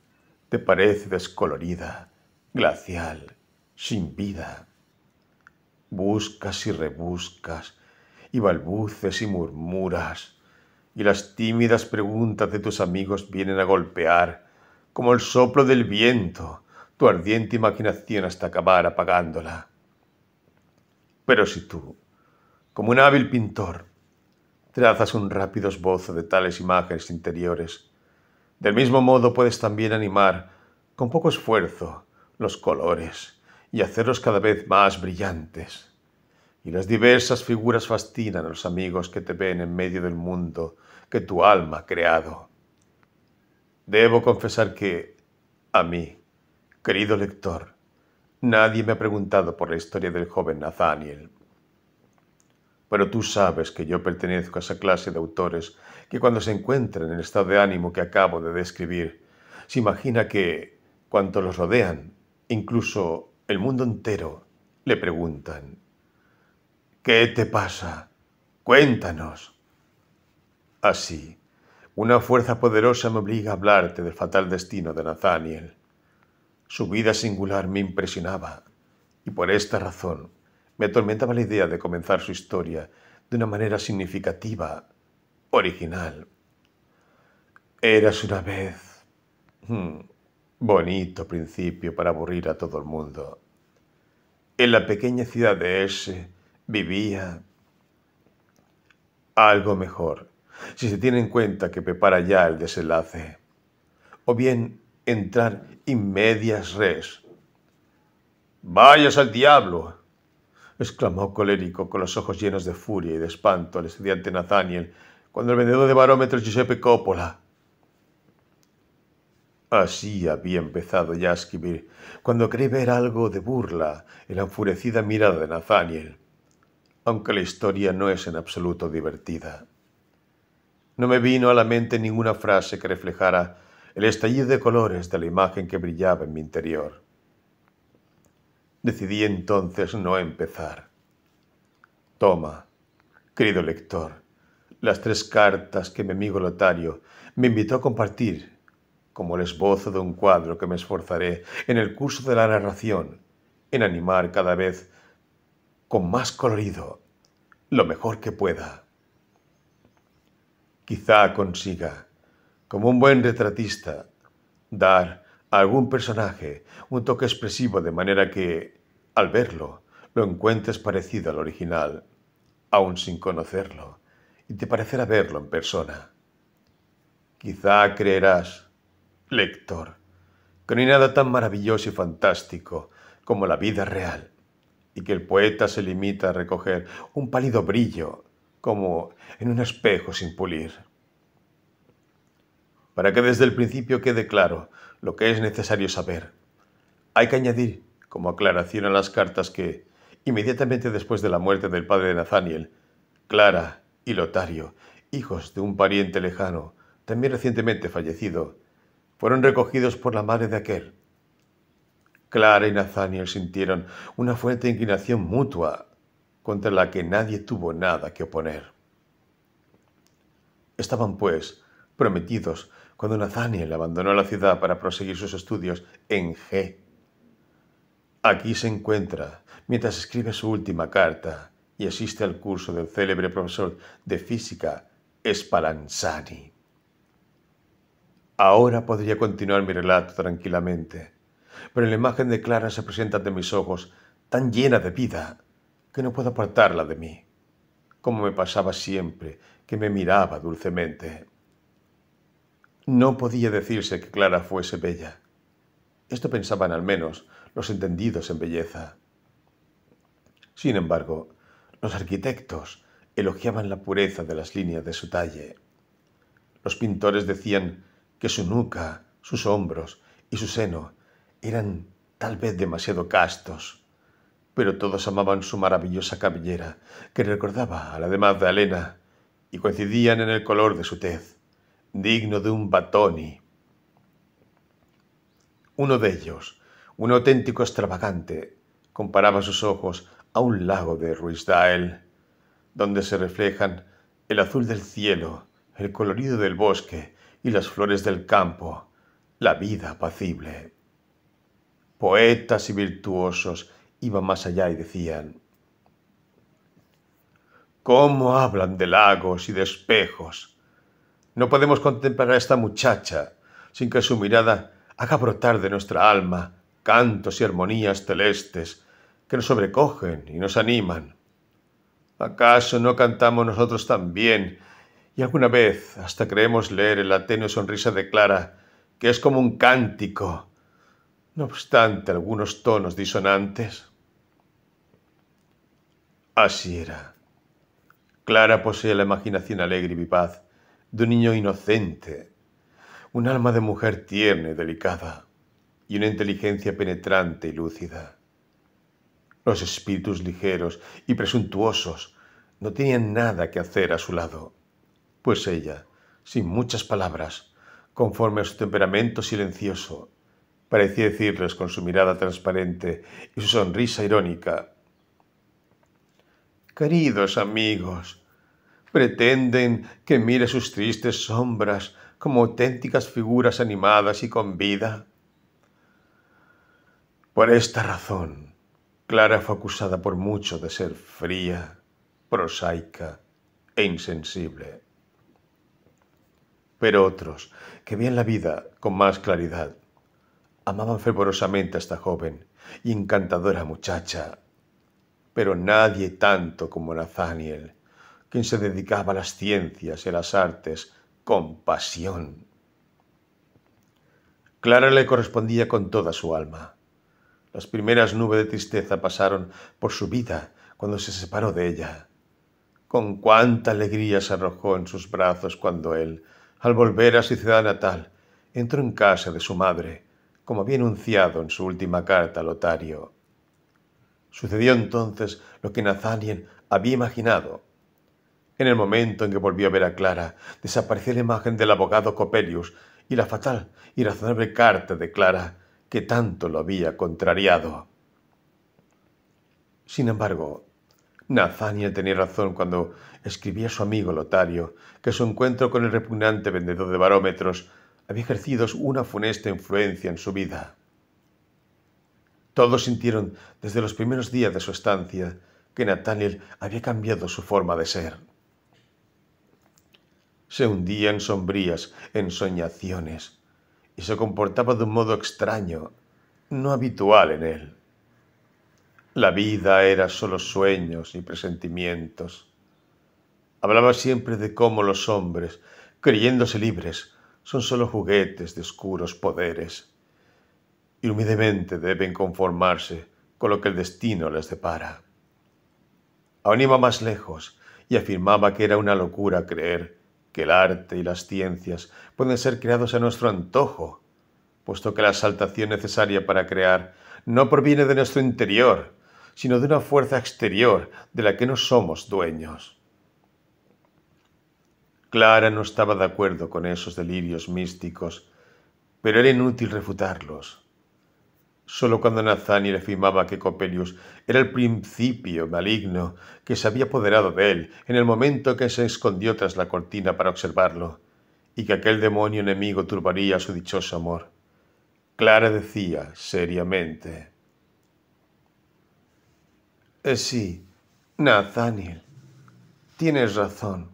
te parece descolorida, glacial, sin vida. Buscas y rebuscas y balbuces y murmuras, y las tímidas preguntas de tus amigos vienen a golpear, como el soplo del viento, tu ardiente imaginación hasta acabar apagándola. Pero si tú, como un hábil pintor, trazas un rápido esbozo de tales imágenes interiores, del mismo modo puedes también animar, con poco esfuerzo, los colores y hacerlos cada vez más brillantes y las diversas figuras fascinan a los amigos que te ven en medio del mundo que tu alma ha creado. Debo confesar que, a mí, querido lector, nadie me ha preguntado por la historia del joven Nathaniel. Pero tú sabes que yo pertenezco a esa clase de autores que cuando se encuentran en el estado de ánimo que acabo de describir, se imagina que, cuanto los rodean, incluso el mundo entero, le preguntan ¿Qué te pasa? Cuéntanos. Así, una fuerza poderosa me obliga a hablarte del fatal destino de Nathaniel. Su vida singular me impresionaba, y por esta razón me atormentaba la idea de comenzar su historia de una manera significativa, original. Eras una vez... Hmm, bonito principio para aburrir a todo el mundo. En la pequeña ciudad de Ese, vivía algo mejor, si se tiene en cuenta que prepara ya el desenlace, o bien entrar inmedias medias res. Vayas al diablo, exclamó colérico con los ojos llenos de furia y de espanto al estudiante Nathaniel, cuando el vendedor de barómetros Giuseppe Coppola. Así había empezado ya a escribir, cuando creí ver algo de burla en la enfurecida mirada de Nathaniel aunque la historia no es en absoluto divertida. No me vino a la mente ninguna frase que reflejara el estallido de colores de la imagen que brillaba en mi interior. Decidí entonces no empezar. Toma, querido lector, las tres cartas que mi amigo Lotario me invitó a compartir como el esbozo de un cuadro que me esforzaré en el curso de la narración en animar cada vez con más colorido, lo mejor que pueda. Quizá consiga, como un buen retratista, dar a algún personaje un toque expresivo de manera que, al verlo, lo encuentres parecido al original, aun sin conocerlo, y te parecerá verlo en persona. Quizá creerás, lector, que no hay nada tan maravilloso y fantástico como la vida real y que el poeta se limita a recoger un pálido brillo, como en un espejo sin pulir. Para que desde el principio quede claro lo que es necesario saber, hay que añadir como aclaración a las cartas que, inmediatamente después de la muerte del padre de Nathaniel, Clara y Lotario, hijos de un pariente lejano, también recientemente fallecido, fueron recogidos por la madre de aquel Clara y Nathaniel sintieron una fuerte inclinación mutua contra la que nadie tuvo nada que oponer. Estaban, pues, prometidos cuando Nathaniel abandonó la ciudad para proseguir sus estudios en G. Aquí se encuentra mientras escribe su última carta y asiste al curso del célebre profesor de física Spallanzani. Ahora podría continuar mi relato tranquilamente pero la imagen de Clara se presenta ante mis ojos, tan llena de vida, que no puedo apartarla de mí, como me pasaba siempre que me miraba dulcemente. No podía decirse que Clara fuese bella. Esto pensaban al menos los entendidos en belleza. Sin embargo, los arquitectos elogiaban la pureza de las líneas de su talle. Los pintores decían que su nuca, sus hombros y su seno eran tal vez demasiado castos, pero todos amaban su maravillosa cabellera, que recordaba a la de Magdalena, y coincidían en el color de su tez, digno de un batoni. Uno de ellos, un auténtico extravagante, comparaba sus ojos a un lago de Ruisdael, donde se reflejan el azul del cielo, el colorido del bosque y las flores del campo, la vida apacible poetas y virtuosos iban más allá y decían, ¿Cómo hablan de lagos y de espejos? No podemos contemplar a esta muchacha sin que su mirada haga brotar de nuestra alma cantos y armonías celestes que nos sobrecogen y nos animan. ¿Acaso no cantamos nosotros también? Y alguna vez hasta creemos leer en la tenue sonrisa de Clara, que es como un cántico no obstante algunos tonos disonantes. Así era. Clara poseía la imaginación alegre y vivaz de un niño inocente, un alma de mujer tierna y delicada, y una inteligencia penetrante y lúcida. Los espíritus ligeros y presuntuosos no tenían nada que hacer a su lado, pues ella, sin muchas palabras, conforme a su temperamento silencioso parecía decirles con su mirada transparente y su sonrisa irónica. Queridos amigos, pretenden que mire sus tristes sombras como auténticas figuras animadas y con vida. Por esta razón, Clara fue acusada por mucho de ser fría, prosaica e insensible. Pero otros que veían la vida con más claridad Amaban fervorosamente a esta joven y encantadora muchacha, pero nadie tanto como Nathaniel, quien se dedicaba a las ciencias y a las artes con pasión. Clara le correspondía con toda su alma. Las primeras nubes de tristeza pasaron por su vida cuando se separó de ella. Con cuánta alegría se arrojó en sus brazos cuando él, al volver a su ciudad natal, entró en casa de su madre como había anunciado en su última carta a Lotario. Sucedió entonces lo que Nathaniel había imaginado. En el momento en que volvió a ver a Clara, desapareció la imagen del abogado Copelius y la fatal y razonable carta de Clara que tanto lo había contrariado. Sin embargo, Nathaniel tenía razón cuando escribía a su amigo Lotario que su encuentro con el repugnante vendedor de barómetros había ejercido una funesta influencia en su vida. Todos sintieron desde los primeros días de su estancia que Nathaniel había cambiado su forma de ser. Se hundía en sombrías ensoñaciones y se comportaba de un modo extraño, no habitual en él. La vida era solo sueños y presentimientos. Hablaba siempre de cómo los hombres, creyéndose libres, son solo juguetes de oscuros poderes y humildemente deben conformarse con lo que el destino les depara. Aún iba más lejos y afirmaba que era una locura creer que el arte y las ciencias pueden ser creados a nuestro antojo, puesto que la exaltación necesaria para crear no proviene de nuestro interior, sino de una fuerza exterior de la que no somos dueños. Clara no estaba de acuerdo con esos delirios místicos, pero era inútil refutarlos. Solo cuando Nathaniel afirmaba que Copelius era el principio maligno que se había apoderado de él en el momento que se escondió tras la cortina para observarlo, y que aquel demonio enemigo turbaría su dichoso amor, Clara decía seriamente: eh, Sí, Nathaniel, tienes razón.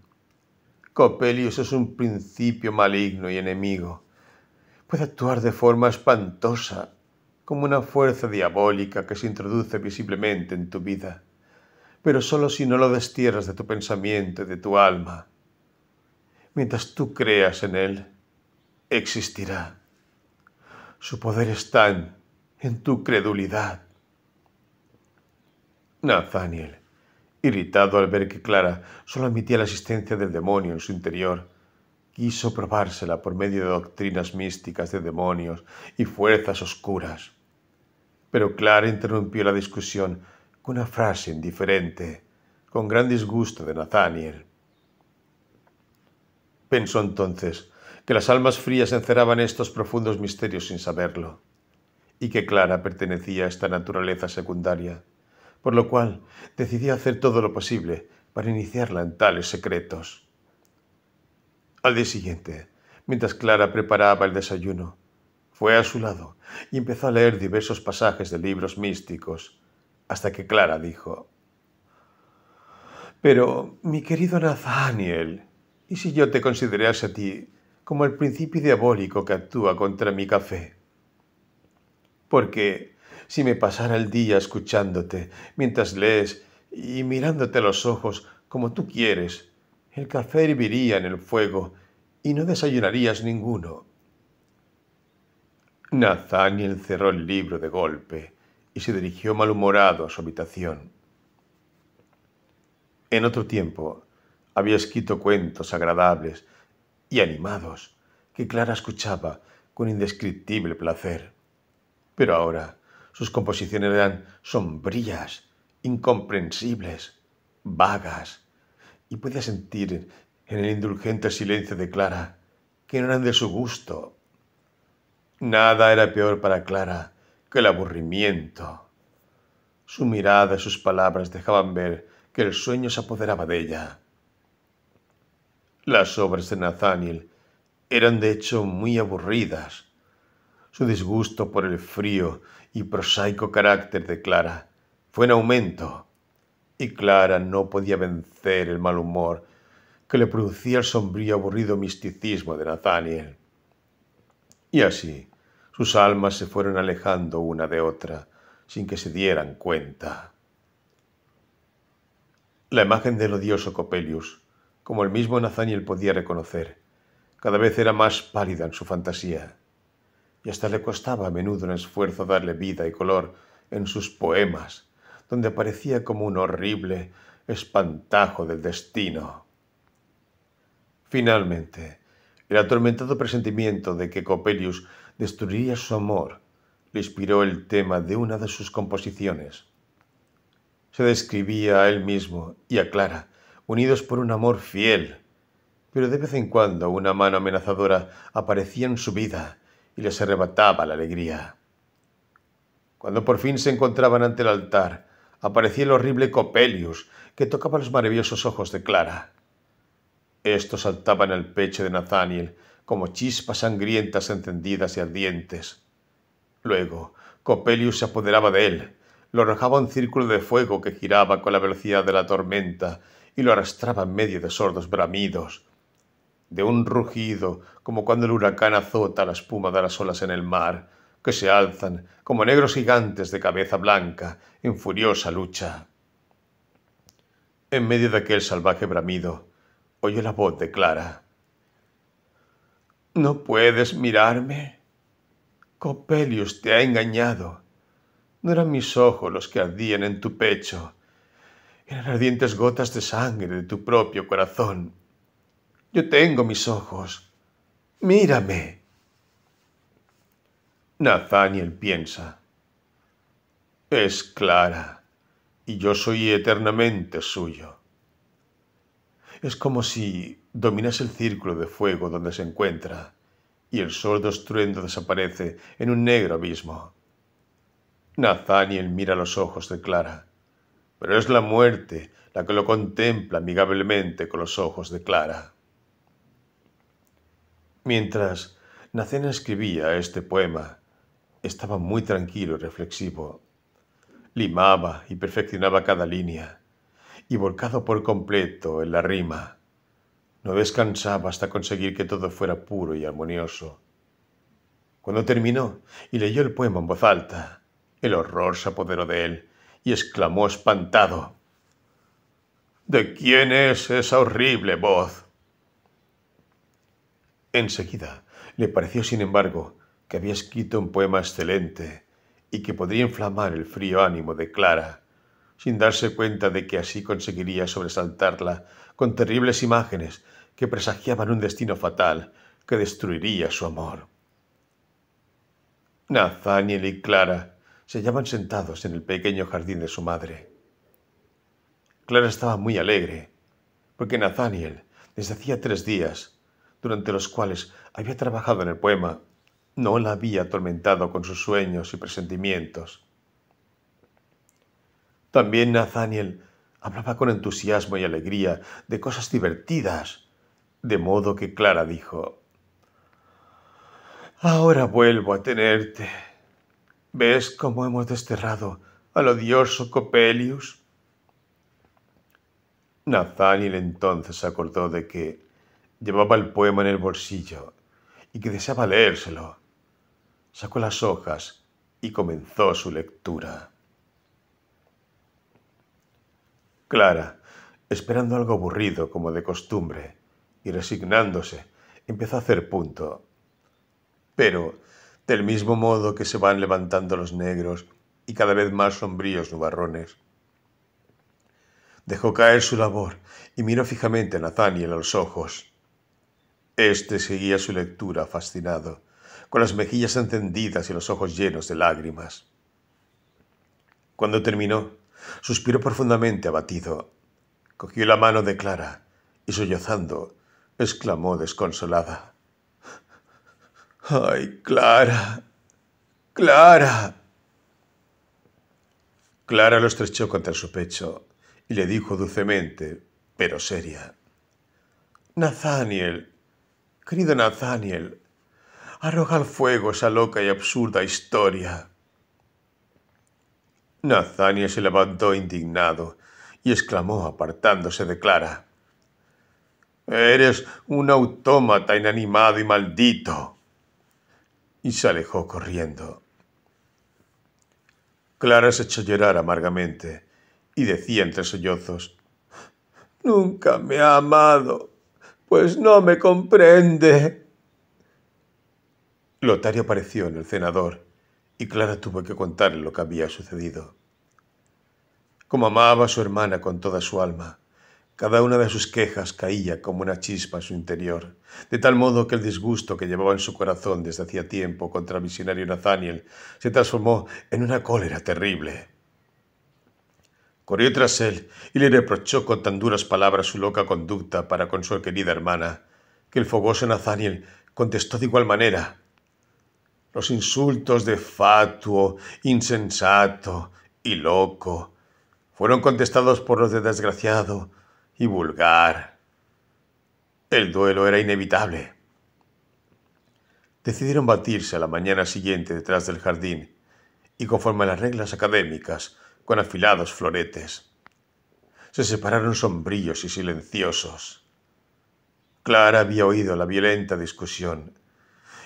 Copelius es un principio maligno y enemigo. Puede actuar de forma espantosa, como una fuerza diabólica que se introduce visiblemente en tu vida, pero solo si no lo destierras de tu pensamiento y de tu alma. Mientras tú creas en él, existirá. Su poder está en, en tu credulidad. Nathaniel, Irritado al ver que Clara solo admitía la existencia del demonio en su interior, quiso probársela por medio de doctrinas místicas de demonios y fuerzas oscuras. Pero Clara interrumpió la discusión con una frase indiferente, con gran disgusto de Nathaniel. Pensó entonces que las almas frías encerraban estos profundos misterios sin saberlo, y que Clara pertenecía a esta naturaleza secundaria por lo cual decidí hacer todo lo posible para iniciarla en tales secretos. Al día siguiente, mientras Clara preparaba el desayuno, fue a su lado y empezó a leer diversos pasajes de libros místicos, hasta que Clara dijo, Pero, mi querido Nathaniel, ¿y si yo te considerase a ti como el principio diabólico que actúa contra mi café? Porque si me pasara el día escuchándote, mientras lees y mirándote a los ojos como tú quieres. El café herviría en el fuego y no desayunarías ninguno. Nathaniel cerró el libro de golpe y se dirigió malhumorado a su habitación. En otro tiempo había escrito cuentos agradables y animados que Clara escuchaba con indescriptible placer. Pero ahora sus composiciones eran sombrías, incomprensibles, vagas, y podía sentir en el indulgente silencio de Clara que no eran de su gusto. Nada era peor para Clara que el aburrimiento. Su mirada y sus palabras dejaban ver que el sueño se apoderaba de ella. Las obras de Nathaniel eran de hecho muy aburridas, su disgusto por el frío y prosaico carácter de Clara fue en aumento, y Clara no podía vencer el mal humor que le producía el sombrío aburrido misticismo de Nathaniel. Y así, sus almas se fueron alejando una de otra, sin que se dieran cuenta. La imagen del odioso Copelius, como el mismo Nathaniel podía reconocer, cada vez era más pálida en su fantasía y hasta le costaba a menudo un esfuerzo darle vida y color en sus poemas, donde aparecía como un horrible espantajo del destino. Finalmente, el atormentado presentimiento de que Copelius destruiría su amor le inspiró el tema de una de sus composiciones. Se describía a él mismo y a Clara, unidos por un amor fiel, pero de vez en cuando una mano amenazadora aparecía en su vida y les arrebataba la alegría. Cuando por fin se encontraban ante el altar, aparecía el horrible Copelius, que tocaba los maravillosos ojos de Clara. Estos saltaban el pecho de Nathaniel como chispas sangrientas encendidas y ardientes. Luego, Copelius se apoderaba de él, lo arrojaba un círculo de fuego que giraba con la velocidad de la tormenta y lo arrastraba en medio de sordos bramidos, de un rugido, como cuando el huracán azota la espuma de las olas en el mar, que se alzan como negros gigantes de cabeza blanca en furiosa lucha. En medio de aquel salvaje bramido, oyó la voz de Clara. No puedes mirarme. Copelius te ha engañado. No eran mis ojos los que ardían en tu pecho. Eran ardientes gotas de sangre de tu propio corazón. Yo tengo mis ojos. Mírame. Nathaniel piensa. Es Clara, y yo soy eternamente suyo. Es como si dominas el círculo de fuego donde se encuentra, y el sordo estruendo desaparece en un negro abismo. Nathaniel mira los ojos de Clara, pero es la muerte la que lo contempla amigablemente con los ojos de Clara. Mientras Nacena escribía este poema, estaba muy tranquilo y reflexivo. Limaba y perfeccionaba cada línea, y volcado por completo en la rima. No descansaba hasta conseguir que todo fuera puro y armonioso. Cuando terminó y leyó el poema en voz alta, el horror se apoderó de él y exclamó espantado. ¿De quién es esa horrible voz? Enseguida le pareció, sin embargo, que había escrito un poema excelente y que podría inflamar el frío ánimo de Clara, sin darse cuenta de que así conseguiría sobresaltarla con terribles imágenes que presagiaban un destino fatal que destruiría su amor. Nathaniel y Clara se hallaban sentados en el pequeño jardín de su madre. Clara estaba muy alegre, porque Nathaniel, desde hacía tres días, durante los cuales había trabajado en el poema, no la había atormentado con sus sueños y presentimientos. También Nathaniel hablaba con entusiasmo y alegría de cosas divertidas, de modo que Clara dijo, Ahora vuelvo a tenerte. ¿Ves cómo hemos desterrado al odioso Copelius? Nathaniel entonces acordó de que Llevaba el poema en el bolsillo y que deseaba leérselo. Sacó las hojas y comenzó su lectura. Clara, esperando algo aburrido como de costumbre y resignándose, empezó a hacer punto. Pero, del mismo modo que se van levantando los negros y cada vez más sombríos nubarrones, dejó caer su labor y miró fijamente a Nathaniel a los ojos. Este seguía su lectura fascinado, con las mejillas encendidas y los ojos llenos de lágrimas. Cuando terminó, suspiró profundamente abatido. Cogió la mano de Clara y sollozando, exclamó desconsolada. ¡Ay, Clara! ¡Clara! Clara lo estrechó contra su pecho y le dijo dulcemente, pero seria, Nathaniel, Querido Nathaniel, arroja al fuego esa loca y absurda historia. Nathaniel se levantó indignado y exclamó apartándose de Clara. Eres un autómata inanimado y maldito. Y se alejó corriendo. Clara se echó a llorar amargamente y decía entre sollozos, Nunca me ha amado pues no me comprende. Lotario apareció en el cenador y Clara tuvo que contarle lo que había sucedido. Como amaba a su hermana con toda su alma, cada una de sus quejas caía como una chispa en su interior, de tal modo que el disgusto que llevaba en su corazón desde hacía tiempo contra el visionario Nathaniel se transformó en una cólera terrible. Corrió tras él y le reprochó con tan duras palabras su loca conducta para con su querida hermana, que el fogoso Nathaniel contestó de igual manera. Los insultos de fatuo, insensato y loco fueron contestados por los de desgraciado y vulgar. El duelo era inevitable. Decidieron batirse a la mañana siguiente detrás del jardín y conforme a las reglas académicas, con afilados floretes. Se separaron sombríos y silenciosos. Clara había oído la violenta discusión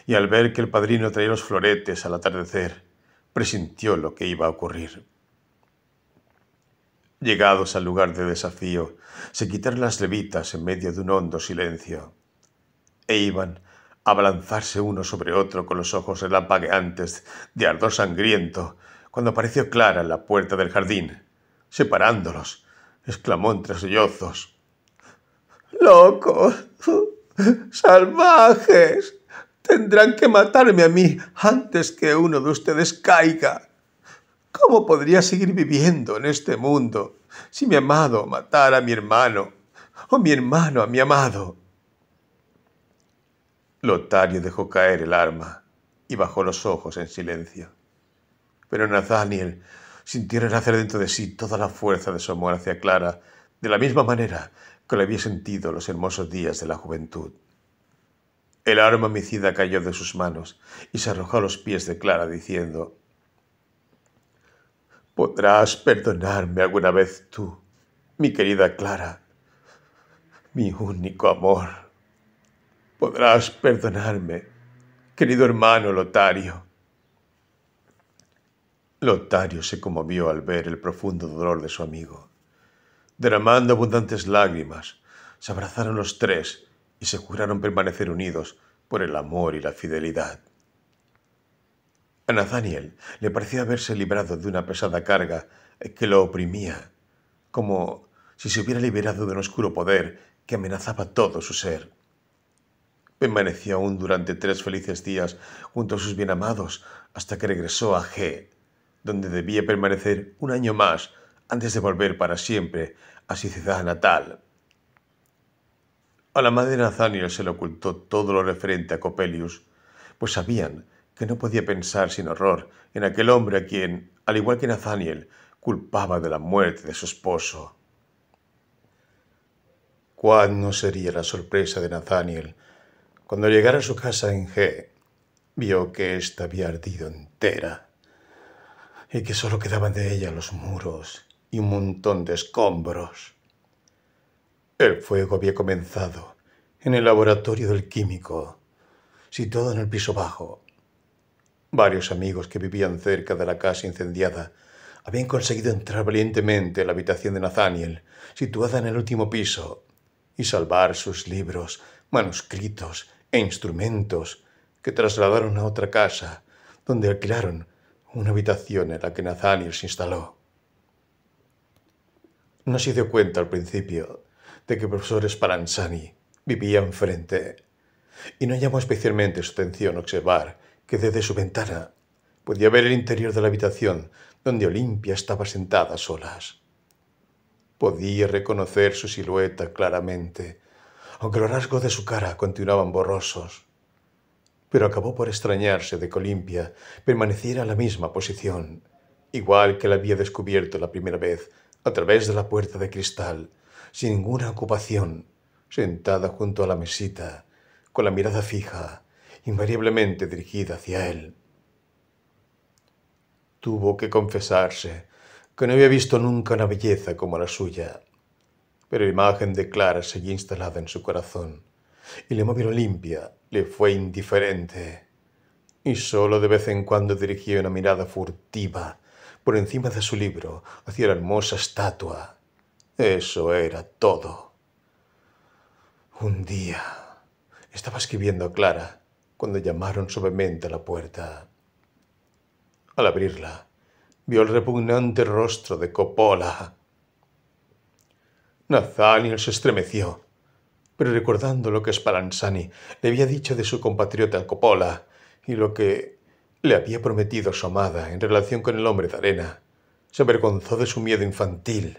y al ver que el padrino traía los floretes al atardecer, presintió lo que iba a ocurrir. Llegados al lugar de desafío, se quitaron las levitas en medio de un hondo silencio e iban a balanzarse uno sobre otro con los ojos relampagueantes de ardor sangriento cuando apareció Clara en la puerta del jardín, separándolos, exclamó entre sollozos. ¡Locos! ¡Salvajes! Tendrán que matarme a mí antes que uno de ustedes caiga. ¿Cómo podría seguir viviendo en este mundo si mi amado matara a mi hermano o mi hermano a mi amado? Lotario dejó caer el arma y bajó los ojos en silencio. Pero Nathaniel sintió renacer dentro de sí toda la fuerza de su amor hacia Clara, de la misma manera que lo había sentido los hermosos días de la juventud. El arma homicida cayó de sus manos y se arrojó a los pies de Clara diciendo, ¿Podrás perdonarme alguna vez tú, mi querida Clara, mi único amor? ¿Podrás perdonarme, querido hermano Lotario? Lotario se conmovió al ver el profundo dolor de su amigo. Derramando abundantes lágrimas, se abrazaron los tres y se juraron permanecer unidos por el amor y la fidelidad. A Nathaniel le parecía haberse librado de una pesada carga que lo oprimía, como si se hubiera liberado de un oscuro poder que amenazaba todo su ser. Permaneció aún durante tres felices días junto a sus bienamados hasta que regresó a G donde debía permanecer un año más antes de volver para siempre a su ciudad natal. A la madre de Nathaniel se le ocultó todo lo referente a Copelius, pues sabían que no podía pensar sin horror en aquel hombre a quien, al igual que Nathaniel, culpaba de la muerte de su esposo. ¿Cuál no sería la sorpresa de Nathaniel cuando llegara a su casa en G? Vio que ésta había ardido entera y que solo quedaban de ella los muros y un montón de escombros. El fuego había comenzado en el laboratorio del químico, situado en el piso bajo. Varios amigos que vivían cerca de la casa incendiada habían conseguido entrar valientemente a la habitación de Nathaniel, situada en el último piso, y salvar sus libros, manuscritos e instrumentos que trasladaron a otra casa, donde alquilaron una habitación en la que Nathaniel se instaló. No se dio cuenta al principio de que el profesor Sparanzani vivía enfrente y no llamó especialmente su atención observar que desde su ventana podía ver el interior de la habitación donde Olimpia estaba sentada a solas. Podía reconocer su silueta claramente, aunque los rasgos de su cara continuaban borrosos pero acabó por extrañarse de que Olimpia permaneciera en la misma posición, igual que la había descubierto la primera vez, a través de la puerta de cristal, sin ninguna ocupación, sentada junto a la mesita, con la mirada fija, invariablemente dirigida hacia él. Tuvo que confesarse que no había visto nunca una belleza como la suya, pero la imagen de Clara seguía instalada en su corazón y la movió limpia, le fue indiferente, y solo de vez en cuando dirigía una mirada furtiva por encima de su libro hacia la hermosa estatua. Eso era todo. Un día estaba escribiendo a Clara cuando llamaron suavemente a la puerta. Al abrirla, vio el repugnante rostro de Coppola. Nathaniel se estremeció pero recordando lo que Spallanzani le había dicho de su compatriota Coppola y lo que le había prometido su amada en relación con el hombre de arena, se avergonzó de su miedo infantil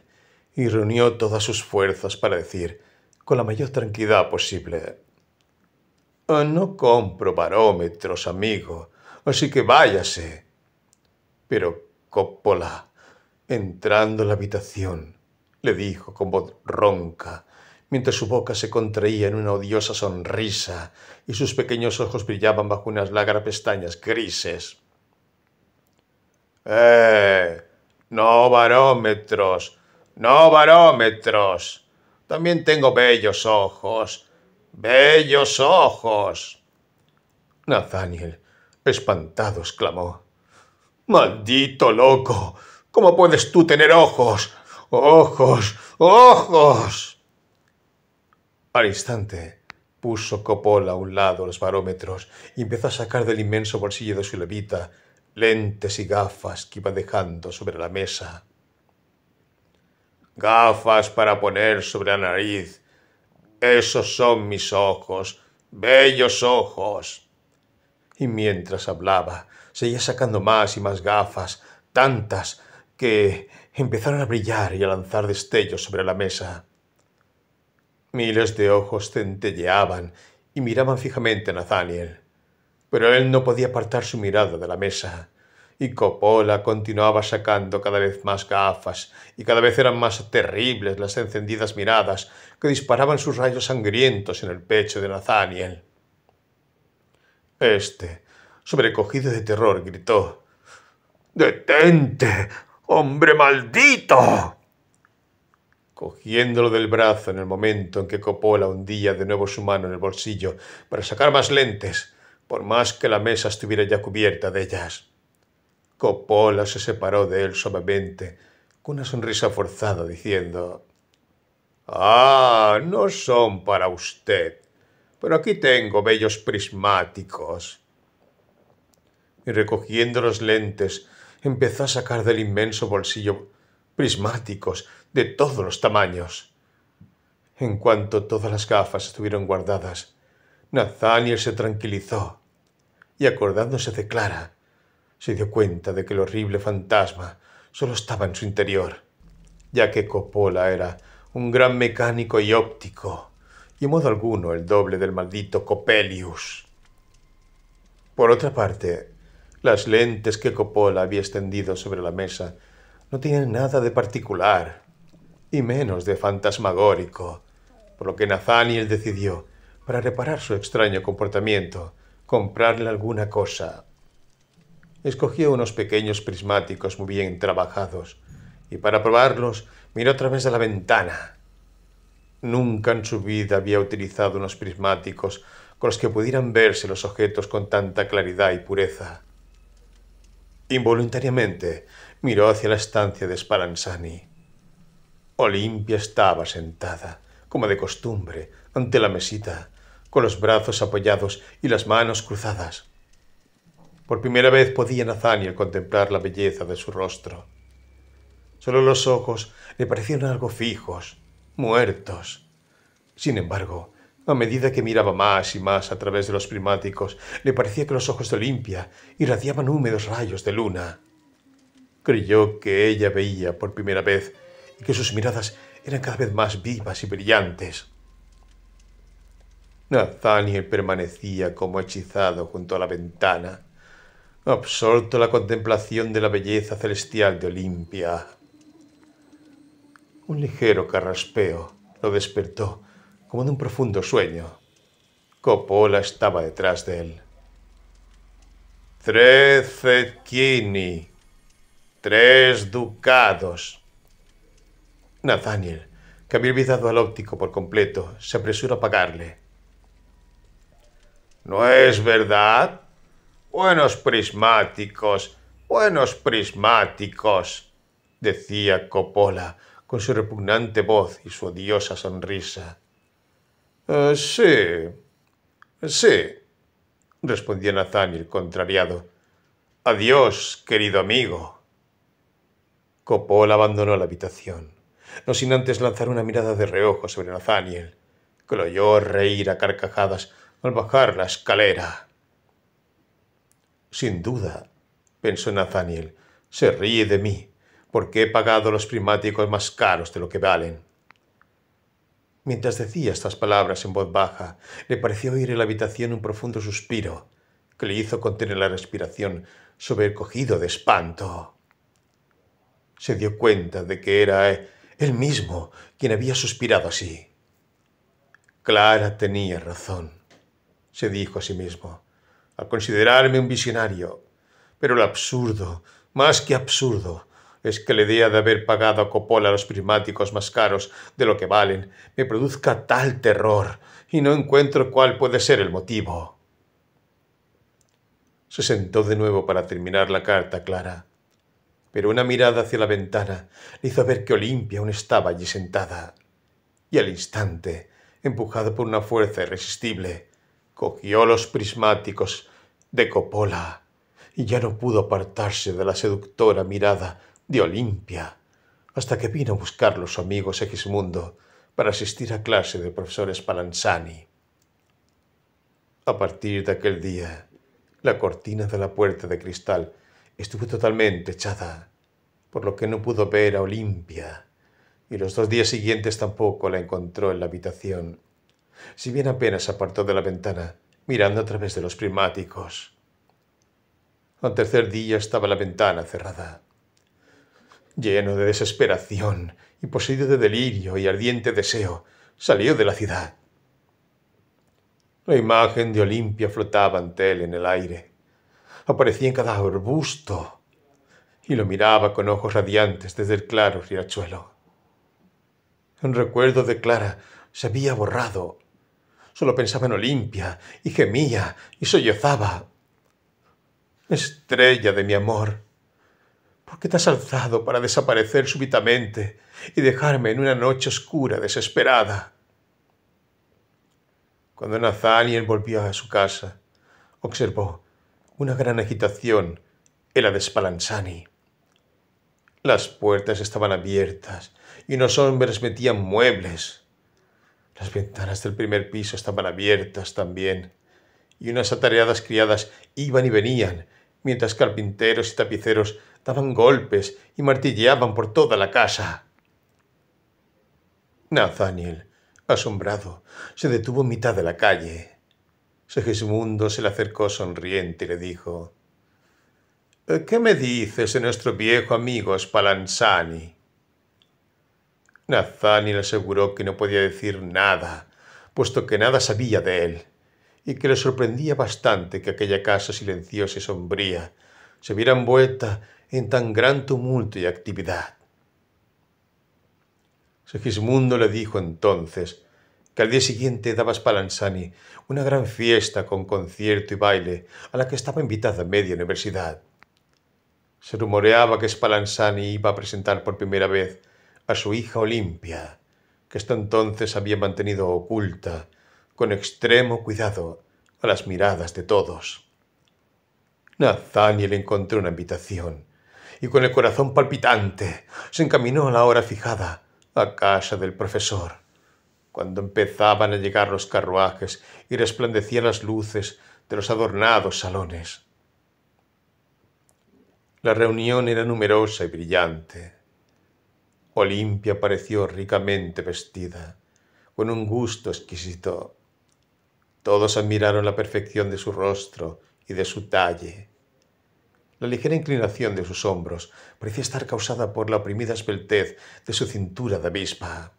y reunió todas sus fuerzas para decir, con la mayor tranquilidad posible, ah, No compro barómetros, amigo, así que váyase. Pero Coppola, entrando en la habitación, le dijo con voz ronca mientras su boca se contraía en una odiosa sonrisa y sus pequeños ojos brillaban bajo unas lágrimas pestañas grises. ¡Eh! No barómetros, no barómetros. También tengo bellos ojos, bellos ojos. Nathaniel, espantado, exclamó. Maldito loco, ¿cómo puedes tú tener ojos? Ojos, ojos. Al instante, puso Coppola a un lado los barómetros y empezó a sacar del inmenso bolsillo de su levita lentes y gafas que iba dejando sobre la mesa. Gafas para poner sobre la nariz. Esos son mis ojos, bellos ojos. Y mientras hablaba, seguía sacando más y más gafas, tantas que empezaron a brillar y a lanzar destellos sobre la mesa. Miles de ojos centelleaban y miraban fijamente a Nathaniel, pero él no podía apartar su mirada de la mesa, y Coppola continuaba sacando cada vez más gafas, y cada vez eran más terribles las encendidas miradas que disparaban sus rayos sangrientos en el pecho de Nathaniel. Este, sobrecogido de terror, gritó Detente, hombre maldito cogiéndolo del brazo en el momento en que Coppola hundía de nuevo su mano en el bolsillo para sacar más lentes, por más que la mesa estuviera ya cubierta de ellas. Coppola se separó de él suavemente, con una sonrisa forzada, diciendo Ah, no son para usted, pero aquí tengo bellos prismáticos. Y recogiendo los lentes, empezó a sacar del inmenso bolsillo prismáticos de todos los tamaños. En cuanto todas las gafas estuvieron guardadas, Nathaniel se tranquilizó y acordándose de Clara, se dio cuenta de que el horrible fantasma solo estaba en su interior, ya que Coppola era un gran mecánico y óptico, y en modo alguno el doble del maldito Coppelius. Por otra parte, las lentes que Coppola había extendido sobre la mesa no tiene nada de particular, y menos de fantasmagórico, por lo que Nathaniel decidió, para reparar su extraño comportamiento, comprarle alguna cosa. Escogió unos pequeños prismáticos muy bien trabajados, y para probarlos miró a través de la ventana. Nunca en su vida había utilizado unos prismáticos con los que pudieran verse los objetos con tanta claridad y pureza. Involuntariamente miró hacia la estancia de Sparanzani. Olimpia estaba sentada, como de costumbre, ante la mesita, con los brazos apoyados y las manos cruzadas. Por primera vez podía Nathaniel contemplar la belleza de su rostro. Solo los ojos le parecían algo fijos, muertos. Sin embargo, a medida que miraba más y más a través de los prismáticos, le parecía que los ojos de Olimpia irradiaban húmedos rayos de luna creyó que ella veía por primera vez y que sus miradas eran cada vez más vivas y brillantes. Nathaniel permanecía como hechizado junto a la ventana, absorto en la contemplación de la belleza celestial de Olimpia. Un ligero carraspeo lo despertó como de un profundo sueño. Coppola estaba detrás de él. Trece Tres ducados. Nathaniel, que había olvidado al óptico por completo, se apresuró a pagarle. ¿No es verdad? Buenos prismáticos, buenos prismáticos, decía Coppola con su repugnante voz y su odiosa sonrisa. Eh, sí, sí, respondía Nathaniel contrariado. Adiós, querido amigo. Copol abandonó la habitación, no sin antes lanzar una mirada de reojo sobre Nathaniel, que lo oyó reír a carcajadas al bajar la escalera. Sin duda, pensó Nathaniel, se ríe de mí, porque he pagado los primáticos más caros de lo que valen. Mientras decía estas palabras en voz baja, le pareció oír en la habitación un profundo suspiro, que le hizo contener la respiración sobrecogido de espanto se dio cuenta de que era él mismo quien había suspirado así. Clara tenía razón, se dijo a sí mismo, al considerarme un visionario. Pero lo absurdo, más que absurdo, es que la idea de haber pagado a Coppola los prismáticos más caros de lo que valen me produzca tal terror y no encuentro cuál puede ser el motivo. Se sentó de nuevo para terminar la carta clara pero una mirada hacia la ventana le hizo ver que Olimpia aún estaba allí sentada. Y al instante, empujado por una fuerza irresistible, cogió los prismáticos de Coppola y ya no pudo apartarse de la seductora mirada de Olimpia hasta que vino a buscar los amigos Segismundo para asistir a clase de profesor Spallanzani. A partir de aquel día, la cortina de la puerta de cristal estuvo totalmente echada, por lo que no pudo ver a Olimpia, y los dos días siguientes tampoco la encontró en la habitación, si bien apenas apartó de la ventana, mirando a través de los prismáticos. Al tercer día estaba la ventana cerrada. Lleno de desesperación y poseído de delirio y ardiente deseo, salió de la ciudad. La imagen de Olimpia flotaba ante él en el aire aparecía en cada arbusto y lo miraba con ojos radiantes desde el claro riachuelo. Un recuerdo de Clara se había borrado. Solo pensaba en Olimpia y gemía y sollozaba. Estrella de mi amor, ¿por qué te has alzado para desaparecer súbitamente y dejarme en una noche oscura desesperada? Cuando Nathaniel volvió a su casa, observó una gran agitación en la de Spallanzani. Las puertas estaban abiertas y unos hombres metían muebles. Las ventanas del primer piso estaban abiertas también y unas atareadas criadas iban y venían, mientras carpinteros y tapiceros daban golpes y martilleaban por toda la casa. Nathaniel, asombrado, se detuvo en mitad de la calle. Segismundo se le acercó sonriente y le dijo, ¿Eh, ¿Qué me dices de nuestro viejo amigo Spalanzani? Nazani le aseguró que no podía decir nada, puesto que nada sabía de él, y que le sorprendía bastante que aquella casa silenciosa y sombría se viera envuelta en tan gran tumulto y actividad. Segismundo le dijo entonces que al día siguiente daba Spalanzani una gran fiesta con concierto y baile a la que estaba invitada media universidad. Se rumoreaba que Spalanzani iba a presentar por primera vez a su hija Olimpia, que hasta entonces había mantenido oculta, con extremo cuidado, a las miradas de todos. Nathaniel encontró una invitación y con el corazón palpitante se encaminó a la hora fijada a casa del profesor cuando empezaban a llegar los carruajes y resplandecían las luces de los adornados salones. La reunión era numerosa y brillante. Olimpia pareció ricamente vestida, con un gusto exquisito. Todos admiraron la perfección de su rostro y de su talle. La ligera inclinación de sus hombros parecía estar causada por la oprimida esbeltez de su cintura de avispa.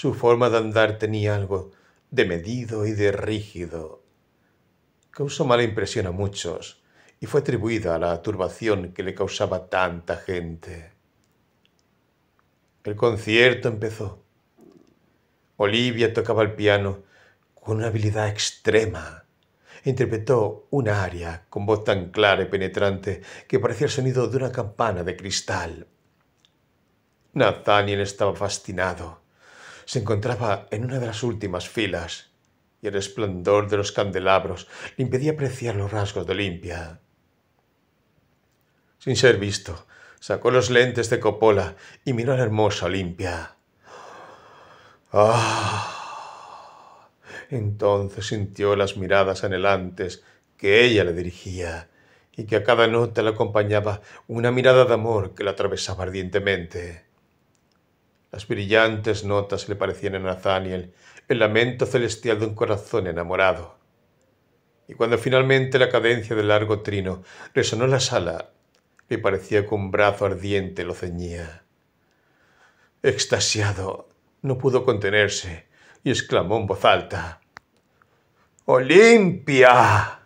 Su forma de andar tenía algo de medido y de rígido. Causó mala impresión a muchos y fue atribuida a la turbación que le causaba tanta gente. El concierto empezó. Olivia tocaba el piano con una habilidad extrema. Interpretó una aria con voz tan clara y penetrante que parecía el sonido de una campana de cristal. Nathaniel estaba fascinado se encontraba en una de las últimas filas y el esplendor de los candelabros le impedía apreciar los rasgos de Olimpia. Sin ser visto, sacó los lentes de Coppola y miró a la hermosa Olimpia. ¡Ah! Entonces sintió las miradas anhelantes que ella le dirigía y que a cada nota le acompañaba una mirada de amor que la atravesaba ardientemente. Las brillantes notas le parecían a Nathaniel el lamento celestial de un corazón enamorado. Y cuando finalmente la cadencia del largo trino resonó en la sala, le parecía que un brazo ardiente lo ceñía. Extasiado, no pudo contenerse y exclamó en voz alta: ¡Olimpia!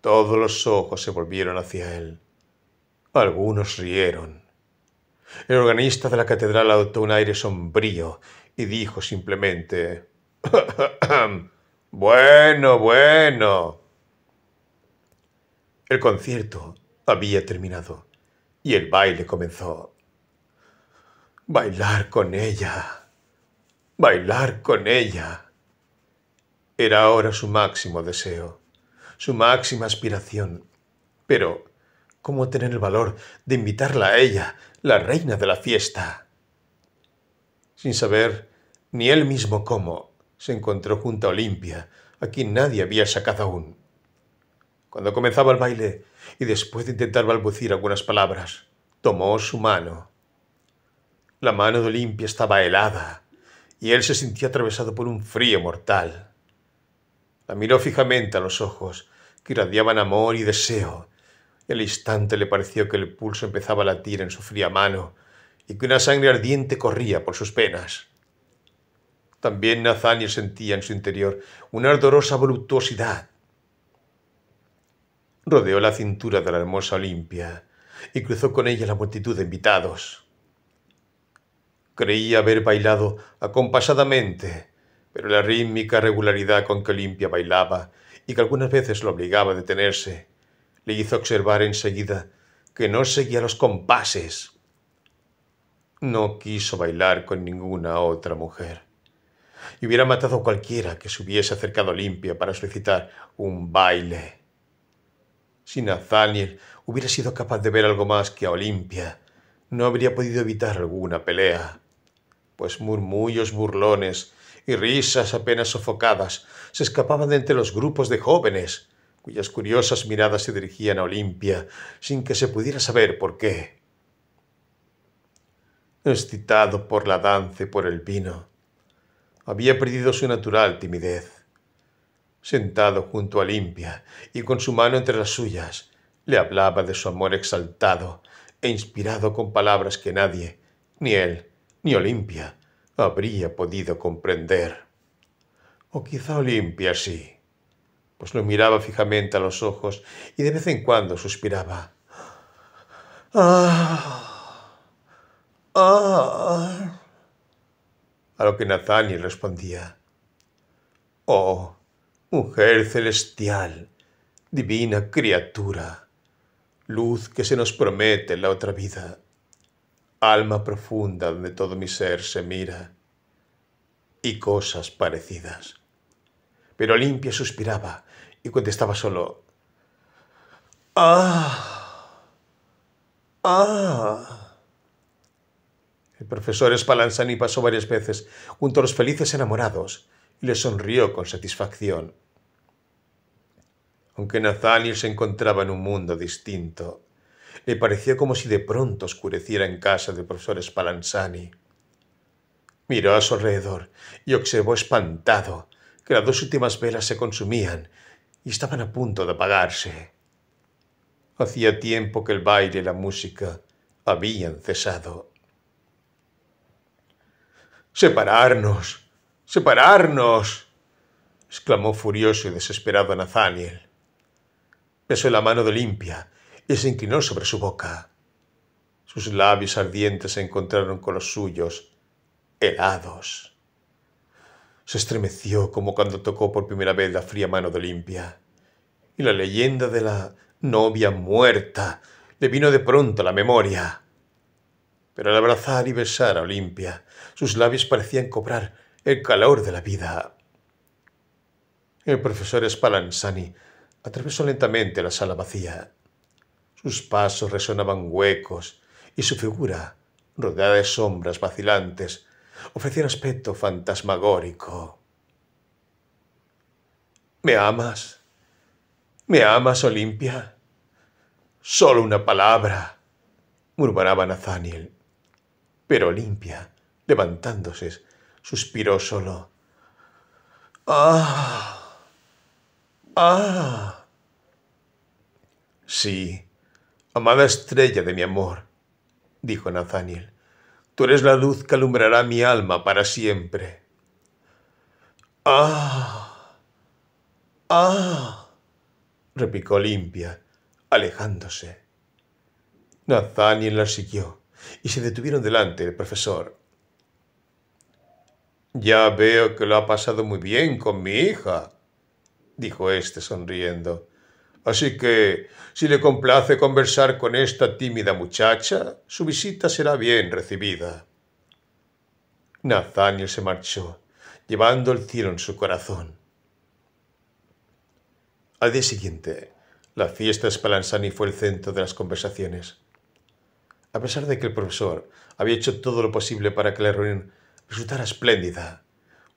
Todos los ojos se volvieron hacia él. Algunos rieron el organista de la catedral adoptó un aire sombrío y dijo simplemente Bueno, bueno. El concierto había terminado y el baile comenzó. Bailar con ella. Bailar con ella. Era ahora su máximo deseo, su máxima aspiración. Pero, ¿cómo tener el valor de invitarla a ella, la reina de la fiesta. Sin saber ni él mismo cómo, se encontró junto a Olimpia, a quien nadie había sacado aún. Cuando comenzaba el baile, y después de intentar balbucir algunas palabras, tomó su mano. La mano de Olimpia estaba helada, y él se sintió atravesado por un frío mortal. La miró fijamente a los ojos, que irradiaban amor y deseo, el instante le pareció que el pulso empezaba a latir en su fría mano y que una sangre ardiente corría por sus penas. También Nathaniel sentía en su interior una ardorosa voluptuosidad. Rodeó la cintura de la hermosa Olimpia y cruzó con ella la multitud de invitados. Creía haber bailado acompasadamente, pero la rítmica regularidad con que Olimpia bailaba y que algunas veces lo obligaba a detenerse le hizo observar enseguida que no seguía los compases. No quiso bailar con ninguna otra mujer. Y hubiera matado a cualquiera que se hubiese acercado a Olimpia para solicitar un baile. Si Nathaniel hubiera sido capaz de ver algo más que a Olimpia, no habría podido evitar alguna pelea, pues murmullos burlones y risas apenas sofocadas se escapaban de entre los grupos de jóvenes cuyas curiosas miradas se dirigían a Olimpia sin que se pudiera saber por qué. Excitado por la danza y por el vino, había perdido su natural timidez. Sentado junto a Olimpia y con su mano entre las suyas, le hablaba de su amor exaltado e inspirado con palabras que nadie, ni él, ni Olimpia, habría podido comprender. O quizá Olimpia sí. Pues lo miraba fijamente a los ojos y de vez en cuando suspiraba. Ah, ah, A lo que Nathaniel respondía, Oh, mujer celestial, divina criatura, luz que se nos promete en la otra vida, alma profunda donde todo mi ser se mira, y cosas parecidas. Pero limpia suspiraba, y contestaba solo, ¡Ah! ¡Ah! El profesor espalanzani pasó varias veces junto a los felices enamorados y le sonrió con satisfacción. Aunque Nathaniel se encontraba en un mundo distinto, le pareció como si de pronto oscureciera en casa del profesor Spallanzani. Miró a su alrededor y observó espantado que las dos últimas velas se consumían y estaban a punto de apagarse. Hacía tiempo que el baile y la música habían cesado. ¡Separarnos! ¡Separarnos! exclamó furioso y desesperado Nathaniel. Besó la mano de Limpia y se inclinó sobre su boca. Sus labios ardientes se encontraron con los suyos, helados se estremeció como cuando tocó por primera vez la fría mano de Olimpia. Y la leyenda de la novia muerta le vino de pronto a la memoria. Pero al abrazar y besar a Olimpia, sus labios parecían cobrar el calor de la vida. El profesor Spallanzani atravesó lentamente la sala vacía. Sus pasos resonaban huecos y su figura, rodeada de sombras vacilantes, ofrecía un aspecto fantasmagórico. ¿Me amas? ¿Me amas, Olimpia? Solo una palabra, murmuraba Nathaniel. Pero Olimpia, levantándose, suspiró solo. ¡Ah! ¡Ah! Sí, amada estrella de mi amor, dijo Nathaniel. Tú eres la luz que alumbrará mi alma para siempre. ¡Ah! ¡Ah! replicó Limpia, alejándose. Nathaniel la siguió y se detuvieron delante del profesor. Ya veo que lo ha pasado muy bien con mi hija, dijo éste sonriendo. Así que, si le complace conversar con esta tímida muchacha, su visita será bien recibida. Nathaniel se marchó, llevando el cielo en su corazón. Al día siguiente, la fiesta de Spalanzani fue el centro de las conversaciones. A pesar de que el profesor había hecho todo lo posible para que la reunión resultara espléndida,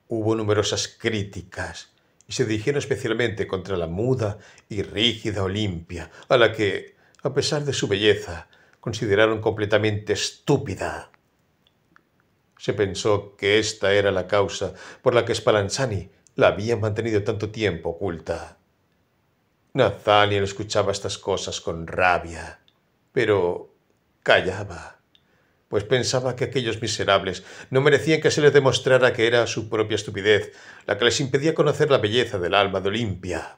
hubo numerosas críticas y se dirigieron especialmente contra la muda y rígida Olimpia, a la que, a pesar de su belleza, consideraron completamente estúpida. Se pensó que esta era la causa por la que Spallanzani la había mantenido tanto tiempo oculta. Nathaniel escuchaba estas cosas con rabia, pero callaba pues pensaba que aquellos miserables no merecían que se les demostrara que era su propia estupidez la que les impedía conocer la belleza del alma de Olimpia.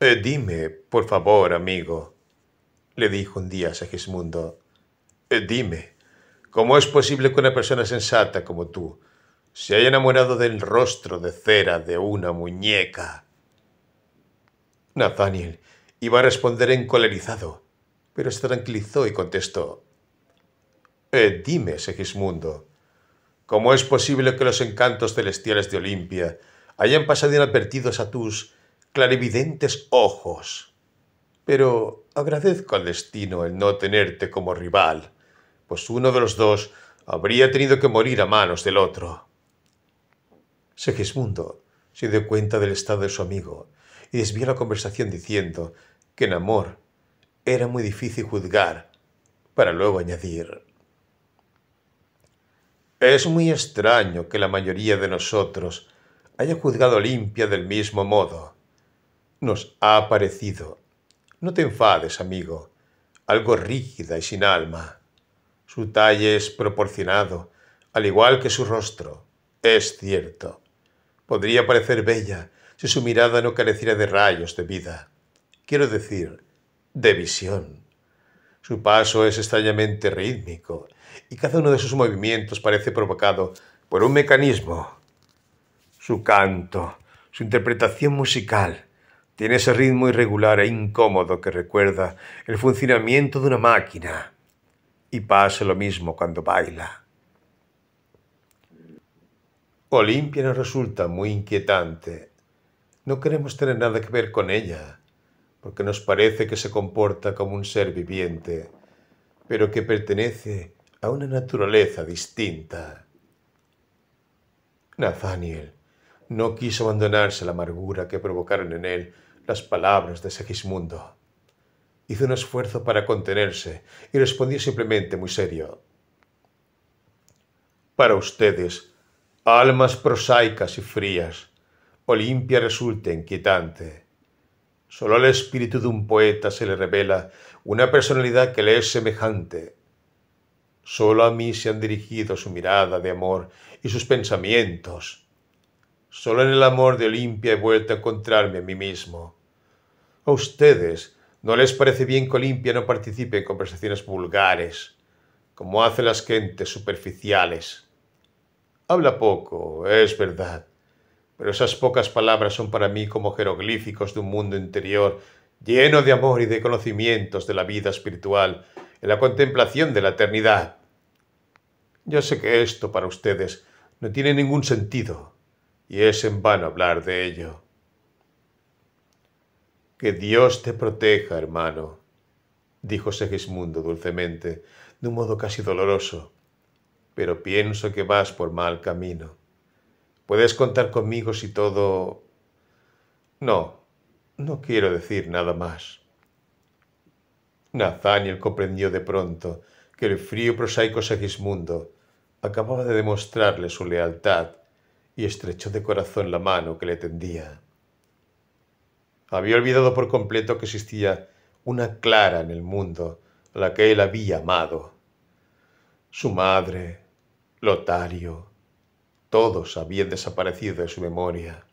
Eh, dime, por favor, amigo, le dijo un día a Segismundo, eh, dime, ¿cómo es posible que una persona sensata como tú se haya enamorado del rostro de cera de una muñeca? Nathaniel iba a responder encolerizado pero se tranquilizó y contestó. Eh, dime, Segismundo, ¿cómo es posible que los encantos celestiales de Olimpia hayan pasado inadvertidos a tus clarividentes ojos? Pero agradezco al destino el no tenerte como rival, pues uno de los dos habría tenido que morir a manos del otro. Segismundo se dio cuenta del estado de su amigo y desvió la conversación diciendo que en amor era muy difícil juzgar, para luego añadir, es muy extraño que la mayoría de nosotros haya juzgado limpia del mismo modo. Nos ha parecido, no te enfades, amigo, algo rígida y sin alma. Su talle es proporcionado, al igual que su rostro, es cierto. Podría parecer bella si su mirada no careciera de rayos de vida. Quiero decir, de visión. Su paso es extrañamente rítmico y cada uno de sus movimientos parece provocado por un mecanismo. Su canto, su interpretación musical, tiene ese ritmo irregular e incómodo que recuerda el funcionamiento de una máquina. Y pasa lo mismo cuando baila. Olimpia nos resulta muy inquietante. No queremos tener nada que ver con ella porque nos parece que se comporta como un ser viviente, pero que pertenece a una naturaleza distinta. Nathaniel no quiso abandonarse a la amargura que provocaron en él las palabras de Segismundo. Hizo un esfuerzo para contenerse y respondió simplemente muy serio. Para ustedes, almas prosaicas y frías, Olimpia resulta inquietante. Solo al espíritu de un poeta se le revela una personalidad que le es semejante. Solo a mí se han dirigido su mirada de amor y sus pensamientos. Solo en el amor de Olimpia he vuelto a encontrarme a mí mismo. A ustedes no les parece bien que Olimpia no participe en conversaciones vulgares, como hacen las gentes superficiales. Habla poco, es verdad, pero esas pocas palabras son para mí como jeroglíficos de un mundo interior lleno de amor y de conocimientos de la vida espiritual, en la contemplación de la eternidad. Yo sé que esto para ustedes no tiene ningún sentido, y es en vano hablar de ello. Que Dios te proteja, hermano, dijo Segismundo dulcemente, de un modo casi doloroso, pero pienso que vas por mal camino. Puedes contar conmigo si todo... No, no quiero decir nada más. Nathaniel comprendió de pronto que el frío prosaico Segismundo acababa de demostrarle su lealtad y estrechó de corazón la mano que le tendía. Había olvidado por completo que existía una Clara en el mundo a la que él había amado. Su madre, Lotario, todos habían desaparecido de su memoria.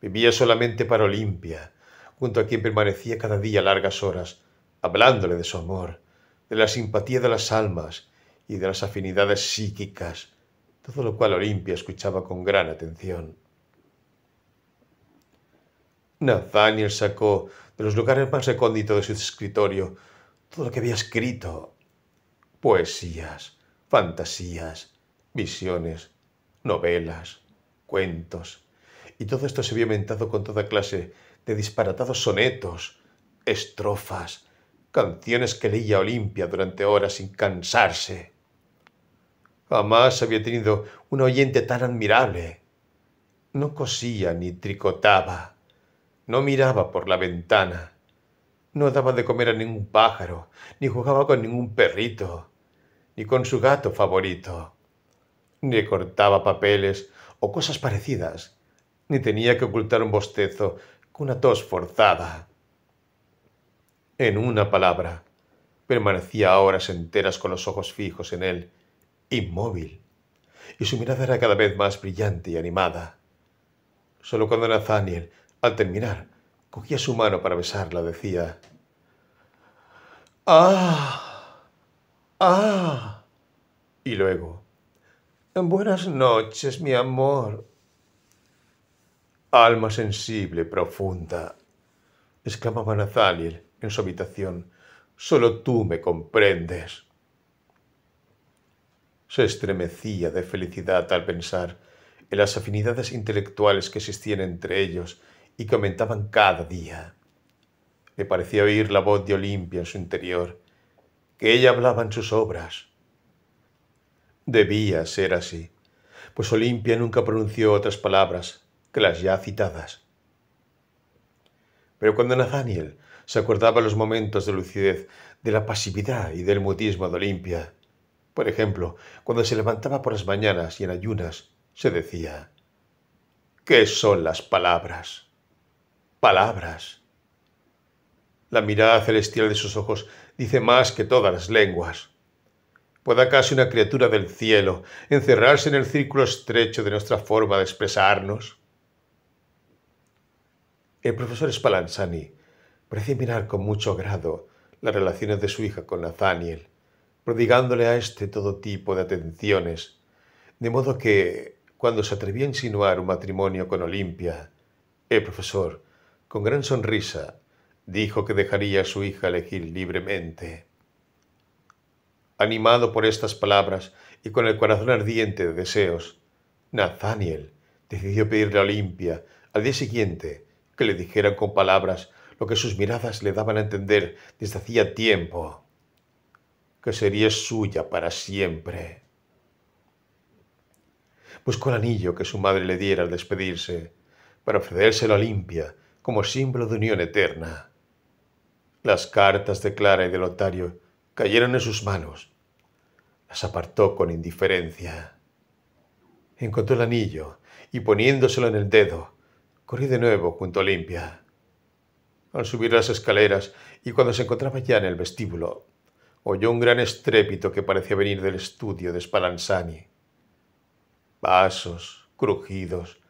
Vivía solamente para Olimpia, junto a quien permanecía cada día largas horas, hablándole de su amor, de la simpatía de las almas y de las afinidades psíquicas, todo lo cual Olimpia escuchaba con gran atención. Nathaniel sacó de los lugares más recónditos de su escritorio todo lo que había escrito. Poesías, fantasías, visiones, novelas, cuentos, y todo esto se había mentado con toda clase de disparatados sonetos, estrofas, canciones que leía Olimpia durante horas sin cansarse. Jamás había tenido un oyente tan admirable. No cosía ni tricotaba, no miraba por la ventana, no daba de comer a ningún pájaro, ni jugaba con ningún perrito, ni con su gato favorito ni cortaba papeles o cosas parecidas, ni tenía que ocultar un bostezo con una tos forzada. En una palabra, permanecía horas enteras con los ojos fijos en él, inmóvil, y su mirada era cada vez más brillante y animada. Solo cuando Nathaniel, al terminar, cogía su mano para besarla, decía ¡Ah! ¡Ah! Y luego, Buenas noches, mi amor. Alma sensible, profunda, exclamaba Nathaniel en su habitación. Solo tú me comprendes. Se estremecía de felicidad al pensar en las afinidades intelectuales que existían entre ellos y que aumentaban cada día. Le parecía oír la voz de Olimpia en su interior, que ella hablaba en sus obras, Debía ser así, pues Olimpia nunca pronunció otras palabras que las ya citadas. Pero cuando Nathaniel se acordaba los momentos de lucidez, de la pasividad y del mutismo de Olimpia, por ejemplo, cuando se levantaba por las mañanas y en ayunas, se decía, ¿qué son las palabras? Palabras. La mirada celestial de sus ojos dice más que todas las lenguas pueda casi una criatura del cielo encerrarse en el círculo estrecho de nuestra forma de expresarnos? El profesor Spallanzani parecía mirar con mucho agrado las relaciones de su hija con Nathaniel, prodigándole a este todo tipo de atenciones, de modo que, cuando se atrevió a insinuar un matrimonio con Olimpia, el profesor, con gran sonrisa, dijo que dejaría a su hija elegir libremente. Animado por estas palabras y con el corazón ardiente de deseos, Nathaniel decidió pedirle a Olimpia al día siguiente que le dijera con palabras lo que sus miradas le daban a entender desde hacía tiempo, que sería suya para siempre. Buscó el anillo que su madre le diera al despedirse, para ofrecérselo a Olimpia como símbolo de unión eterna. Las cartas de Clara y de Lotario cayeron en sus manos. Las apartó con indiferencia. Encontró el anillo y poniéndoselo en el dedo, corrí de nuevo junto a Limpia. Al subir las escaleras y cuando se encontraba ya en el vestíbulo, oyó un gran estrépito que parecía venir del estudio de Spalanzani. Vasos, crujidos,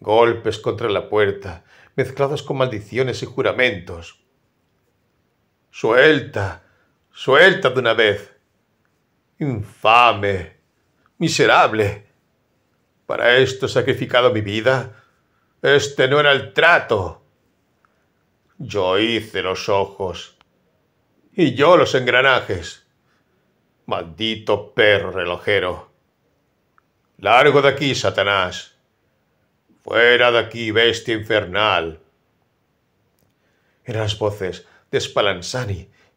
golpes contra la puerta, mezclados con maldiciones y juramentos. Suelta, Suelta de una vez. Infame, miserable. Para esto he sacrificado mi vida. Este no era el trato. Yo hice los ojos. Y yo los engranajes. Maldito perro relojero. Largo de aquí, Satanás. Fuera de aquí, bestia infernal. Eran las voces de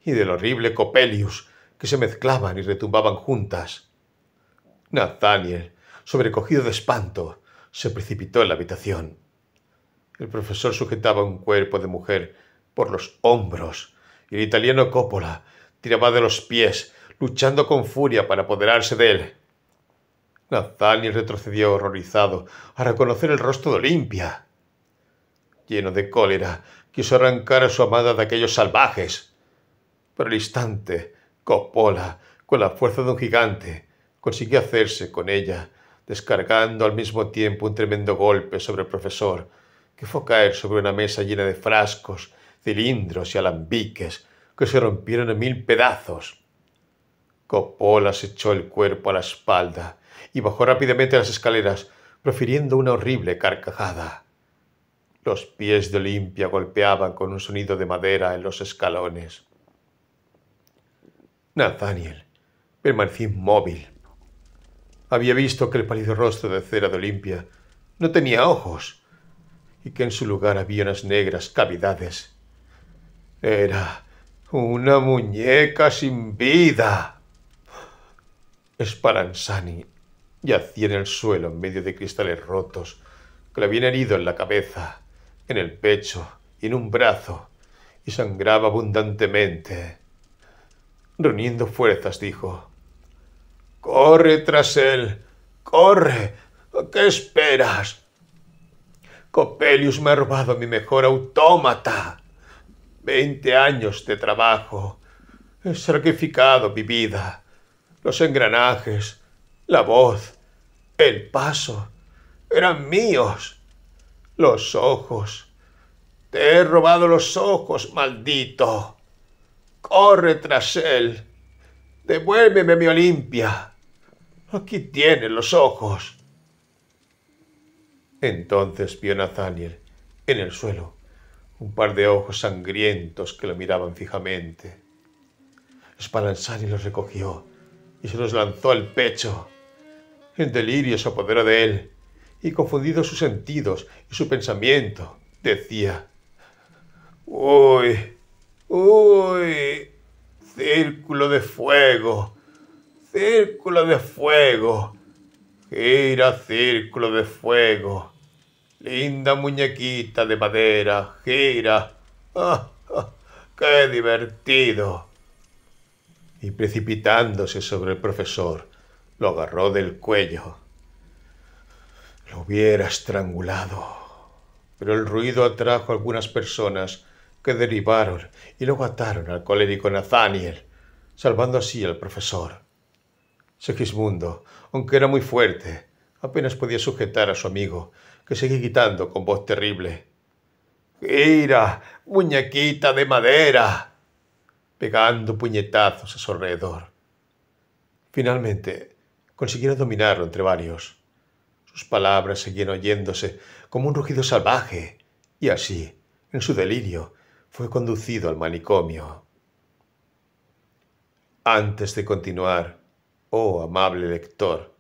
y del horrible Copelius, que se mezclaban y retumbaban juntas. Nathaniel, sobrecogido de espanto, se precipitó en la habitación. El profesor sujetaba un cuerpo de mujer por los hombros y el italiano Coppola tiraba de los pies, luchando con furia para apoderarse de él. Nathaniel retrocedió horrorizado a reconocer el rostro de Olimpia. Lleno de cólera, quiso arrancar a su amada de aquellos salvajes. Pero al instante, Coppola, con la fuerza de un gigante, consiguió hacerse con ella, descargando al mismo tiempo un tremendo golpe sobre el profesor, que fue caer sobre una mesa llena de frascos, cilindros y alambiques, que se rompieron en mil pedazos. Coppola se echó el cuerpo a la espalda y bajó rápidamente las escaleras, profiriendo una horrible carcajada. Los pies de Olimpia golpeaban con un sonido de madera en los escalones. Nathaniel permanecía inmóvil. Había visto que el pálido rostro de cera de Olimpia no tenía ojos y que en su lugar había unas negras cavidades. Era una muñeca sin vida. Sparanzani yacía en el suelo en medio de cristales rotos que le habían herido en la cabeza, en el pecho y en un brazo y sangraba abundantemente. Reuniendo fuerzas, dijo, Corre tras él, corre, ¿A qué esperas? Copelius me ha robado mi mejor autómata. Veinte años de trabajo. He sacrificado mi vida, los engranajes, la voz, el paso. Eran míos. Los ojos. Te he robado los ojos, maldito. Corre tras él. Devuélveme mi Olimpia. Aquí tiene los ojos. Entonces vio Nathaniel en el suelo un par de ojos sangrientos que lo miraban fijamente. y los recogió y se los lanzó al pecho. El delirio se apoderó de él y confundido sus sentidos y su pensamiento, decía, ¡Uy! Uy, círculo de fuego, círculo de fuego, gira círculo de fuego. Linda muñequita de madera, gira. Ah, ¡Ah, qué divertido! Y precipitándose sobre el profesor, lo agarró del cuello. Lo hubiera estrangulado, pero el ruido atrajo a algunas personas que derivaron y luego ataron al colérico Nathaniel, salvando así al profesor. Segismundo, aunque era muy fuerte, apenas podía sujetar a su amigo, que seguía gritando con voz terrible. —¡Ira, muñequita de madera! pegando puñetazos a su alrededor. Finalmente, consiguieron dominarlo entre varios. Sus palabras seguían oyéndose como un rugido salvaje, y así, en su delirio, fue conducido al manicomio. Antes de continuar, oh amable lector,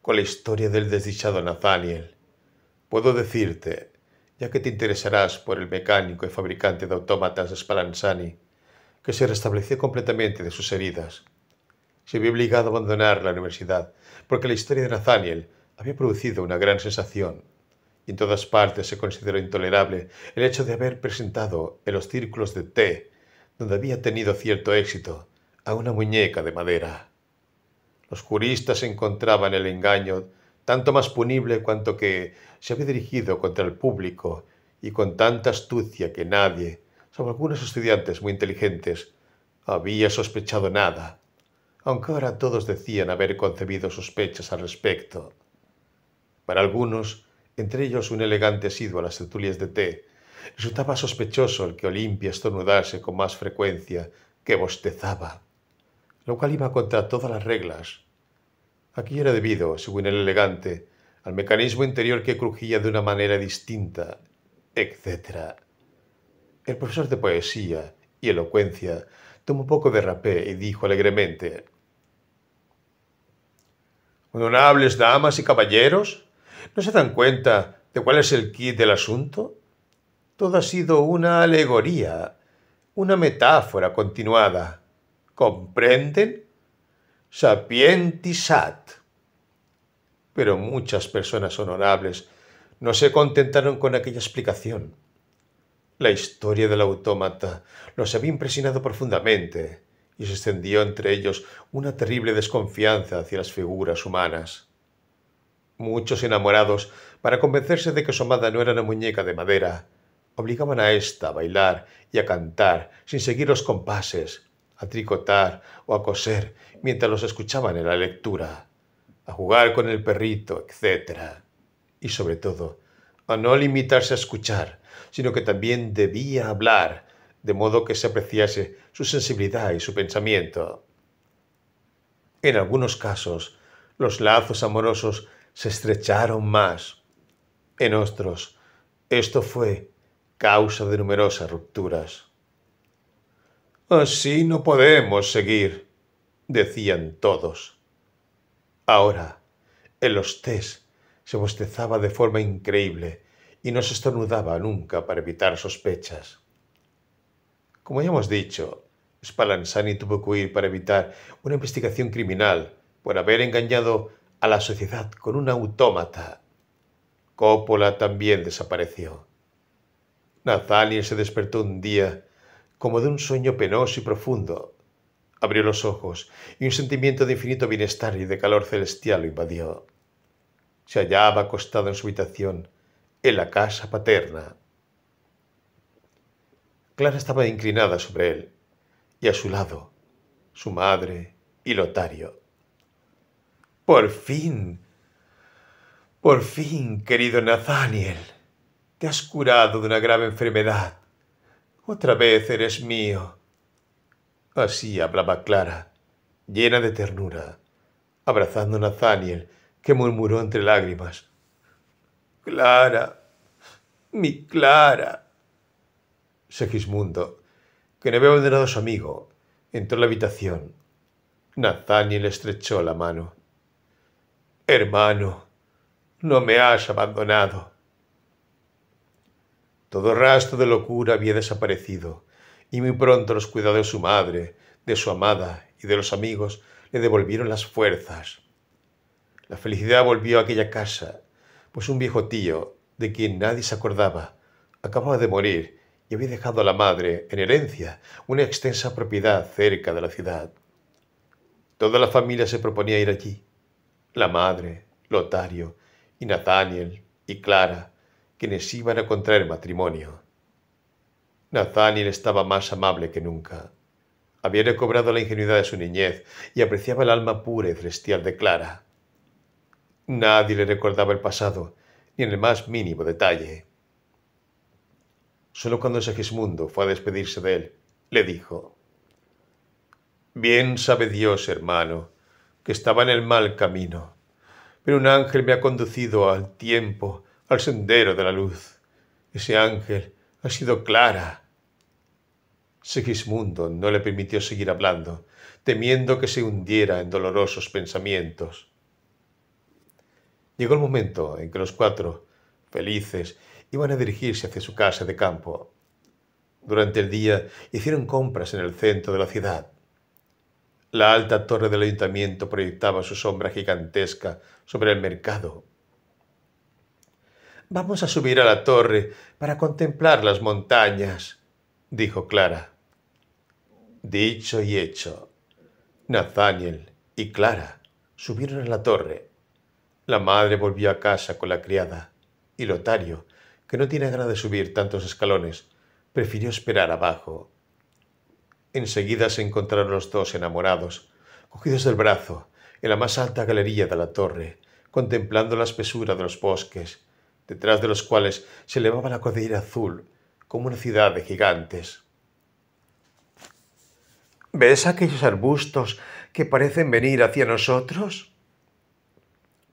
con la historia del desdichado Nathaniel, puedo decirte, ya que te interesarás por el mecánico y fabricante de autómatas Spallanzani, que se restableció completamente de sus heridas. Se vio obligado a abandonar la universidad porque la historia de Nathaniel había producido una gran sensación en todas partes se consideró intolerable el hecho de haber presentado en los círculos de té, donde había tenido cierto éxito, a una muñeca de madera. Los juristas encontraban el engaño tanto más punible cuanto que se había dirigido contra el público y con tanta astucia que nadie, salvo algunos estudiantes muy inteligentes, había sospechado nada, aunque ahora todos decían haber concebido sospechas al respecto. Para algunos, entre ellos un elegante asiduo a las tertulias de té. Resultaba sospechoso el que Olimpia estornudase con más frecuencia que bostezaba, lo cual iba contra todas las reglas. Aquí era debido, según el elegante, al mecanismo interior que crujía de una manera distinta, etc. El profesor de poesía y elocuencia tomó un poco de rapé y dijo alegremente, Honorables damas y caballeros, ¿No se dan cuenta de cuál es el kit del asunto? Todo ha sido una alegoría, una metáfora continuada. ¿Comprenden? Sapientisat. Pero muchas personas honorables no se contentaron con aquella explicación. La historia del autómata los había impresionado profundamente y se extendió entre ellos una terrible desconfianza hacia las figuras humanas muchos enamorados, para convencerse de que su amada no era una muñeca de madera. Obligaban a ésta a bailar y a cantar sin seguir los compases, a tricotar o a coser mientras los escuchaban en la lectura, a jugar con el perrito, etc. Y sobre todo, a no limitarse a escuchar, sino que también debía hablar, de modo que se apreciase su sensibilidad y su pensamiento. En algunos casos, los lazos amorosos se estrecharon más. En otros esto fue causa de numerosas rupturas. Así no podemos seguir, decían todos. Ahora, el hostés se bostezaba de forma increíble y no se estornudaba nunca para evitar sospechas. Como ya hemos dicho, Spallanzani tuvo que huir para evitar una investigación criminal por haber engañado a la sociedad con un autómata. Coppola también desapareció. nathalie se despertó un día como de un sueño penoso y profundo. Abrió los ojos y un sentimiento de infinito bienestar y de calor celestial lo invadió. Se hallaba acostado en su habitación, en la casa paterna. Clara estaba inclinada sobre él, y a su lado, su madre y Lotario. Por fin, por fin, querido Nathaniel, te has curado de una grave enfermedad. Otra vez eres mío. Así hablaba Clara, llena de ternura, abrazando a Nathaniel, que murmuró entre lágrimas. Clara, mi Clara. Segismundo, que no había abandonado a su amigo, entró a la habitación. Nathaniel estrechó la mano. Hermano, no me has abandonado. Todo rastro de locura había desaparecido, y muy pronto los cuidados de su madre, de su amada y de los amigos le devolvieron las fuerzas. La felicidad volvió a aquella casa, pues un viejo tío, de quien nadie se acordaba, acababa de morir y había dejado a la madre, en herencia, una extensa propiedad cerca de la ciudad. Toda la familia se proponía ir allí, la madre, Lotario y Nathaniel y Clara, quienes iban a contraer matrimonio. Nathaniel estaba más amable que nunca. Había recobrado la ingenuidad de su niñez y apreciaba el alma pura y celestial de Clara. Nadie le recordaba el pasado, ni en el más mínimo detalle. Solo cuando Segismundo fue a despedirse de él, le dijo Bien sabe Dios, hermano, que estaba en el mal camino. Pero un ángel me ha conducido al tiempo, al sendero de la luz. Ese ángel ha sido Clara. Segismundo no le permitió seguir hablando, temiendo que se hundiera en dolorosos pensamientos. Llegó el momento en que los cuatro, felices, iban a dirigirse hacia su casa de campo. Durante el día hicieron compras en el centro de la ciudad. La alta torre del ayuntamiento proyectaba su sombra gigantesca sobre el mercado. Vamos a subir a la torre para contemplar las montañas, dijo Clara. Dicho y hecho, Nathaniel y Clara subieron a la torre. La madre volvió a casa con la criada y Lotario, que no tiene ganas de subir tantos escalones, prefirió esperar abajo Enseguida se encontraron los dos enamorados, cogidos del brazo, en la más alta galería de la torre, contemplando la espesura de los bosques, detrás de los cuales se elevaba la cordillera azul, como una ciudad de gigantes. ¿Ves aquellos arbustos que parecen venir hacia nosotros?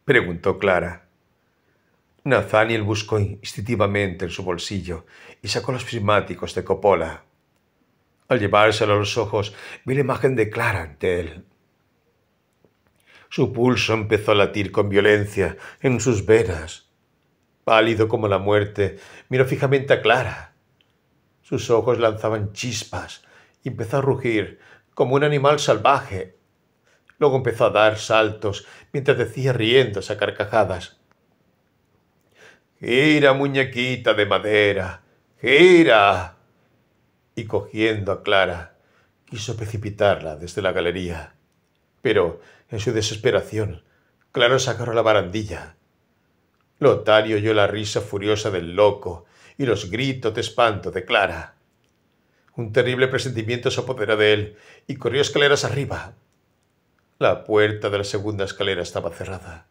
preguntó Clara. Nathaniel buscó instintivamente en su bolsillo y sacó los prismáticos de Coppola. Al llevárselo a los ojos, vi la imagen de Clara ante él. Su pulso empezó a latir con violencia en sus venas. Pálido como la muerte, miró fijamente a Clara. Sus ojos lanzaban chispas y empezó a rugir como un animal salvaje. Luego empezó a dar saltos mientras decía riendo a carcajadas. Gira, muñequita de madera, gira y cogiendo a Clara, quiso precipitarla desde la galería. Pero, en su desesperación, Clara sacó la barandilla. Lotario oyó la risa furiosa del loco y los gritos de espanto de Clara. Un terrible presentimiento se apoderó de él y corrió escaleras arriba. La puerta de la segunda escalera estaba cerrada.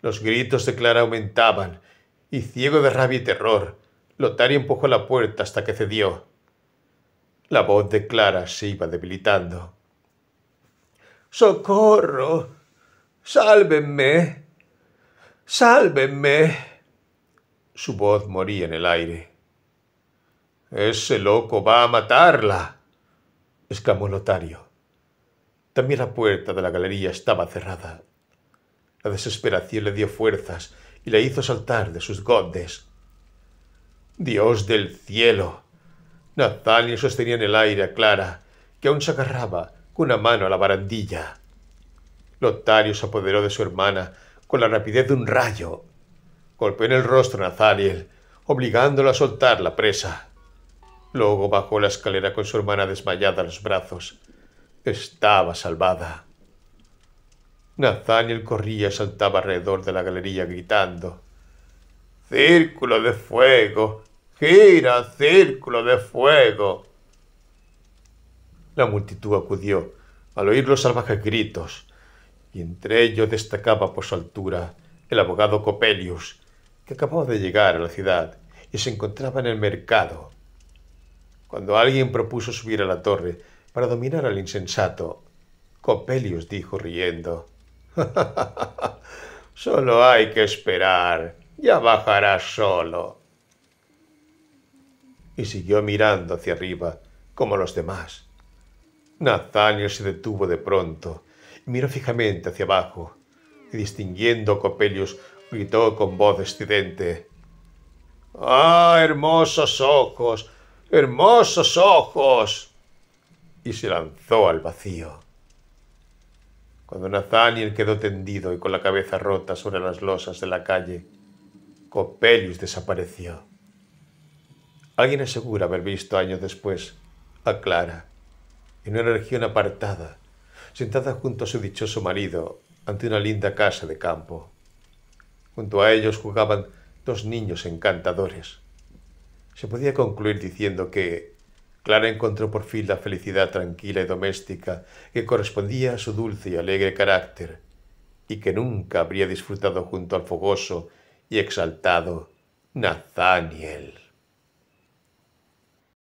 Los gritos de Clara aumentaban y, ciego de rabia y terror, Lotario empujó la puerta hasta que cedió. La voz de Clara se iba debilitando. ¡Socorro! ¡Sálvenme! ¡Sálvenme! Su voz moría en el aire. Ese loco va a matarla, exclamó notario. También la puerta de la galería estaba cerrada. La desesperación le dio fuerzas y la hizo saltar de sus gondes. Dios del cielo, Nathaniel sostenía en el aire a Clara, que aún se agarraba con una mano a la barandilla. Lotario se apoderó de su hermana con la rapidez de un rayo. Golpeó en el rostro a Nathaniel, obligándola a soltar la presa. Luego bajó la escalera con su hermana desmayada a los brazos. Estaba salvada. Nathaniel corría y saltaba alrededor de la galería gritando. Círculo de fuego, Gira, círculo de fuego. La multitud acudió al oír los salvajes gritos, y entre ellos destacaba por su altura el abogado Copelius, que acababa de llegar a la ciudad y se encontraba en el mercado. Cuando alguien propuso subir a la torre para dominar al insensato, Copelius dijo riendo, Solo hay que esperar, ya bajará solo y siguió mirando hacia arriba, como los demás. Nathaniel se detuvo de pronto, miró fijamente hacia abajo, y distinguiendo Copelius, gritó con voz estridente. ¡Ah, hermosos ojos! ¡Hermosos ojos! Y se lanzó al vacío. Cuando Nathaniel quedó tendido y con la cabeza rota sobre las losas de la calle, Copelius desapareció. Alguien asegura haber visto años después a Clara en una región apartada, sentada junto a su dichoso marido ante una linda casa de campo. Junto a ellos jugaban dos niños encantadores. Se podía concluir diciendo que Clara encontró por fin la felicidad tranquila y doméstica que correspondía a su dulce y alegre carácter, y que nunca habría disfrutado junto al fogoso y exaltado Nathaniel.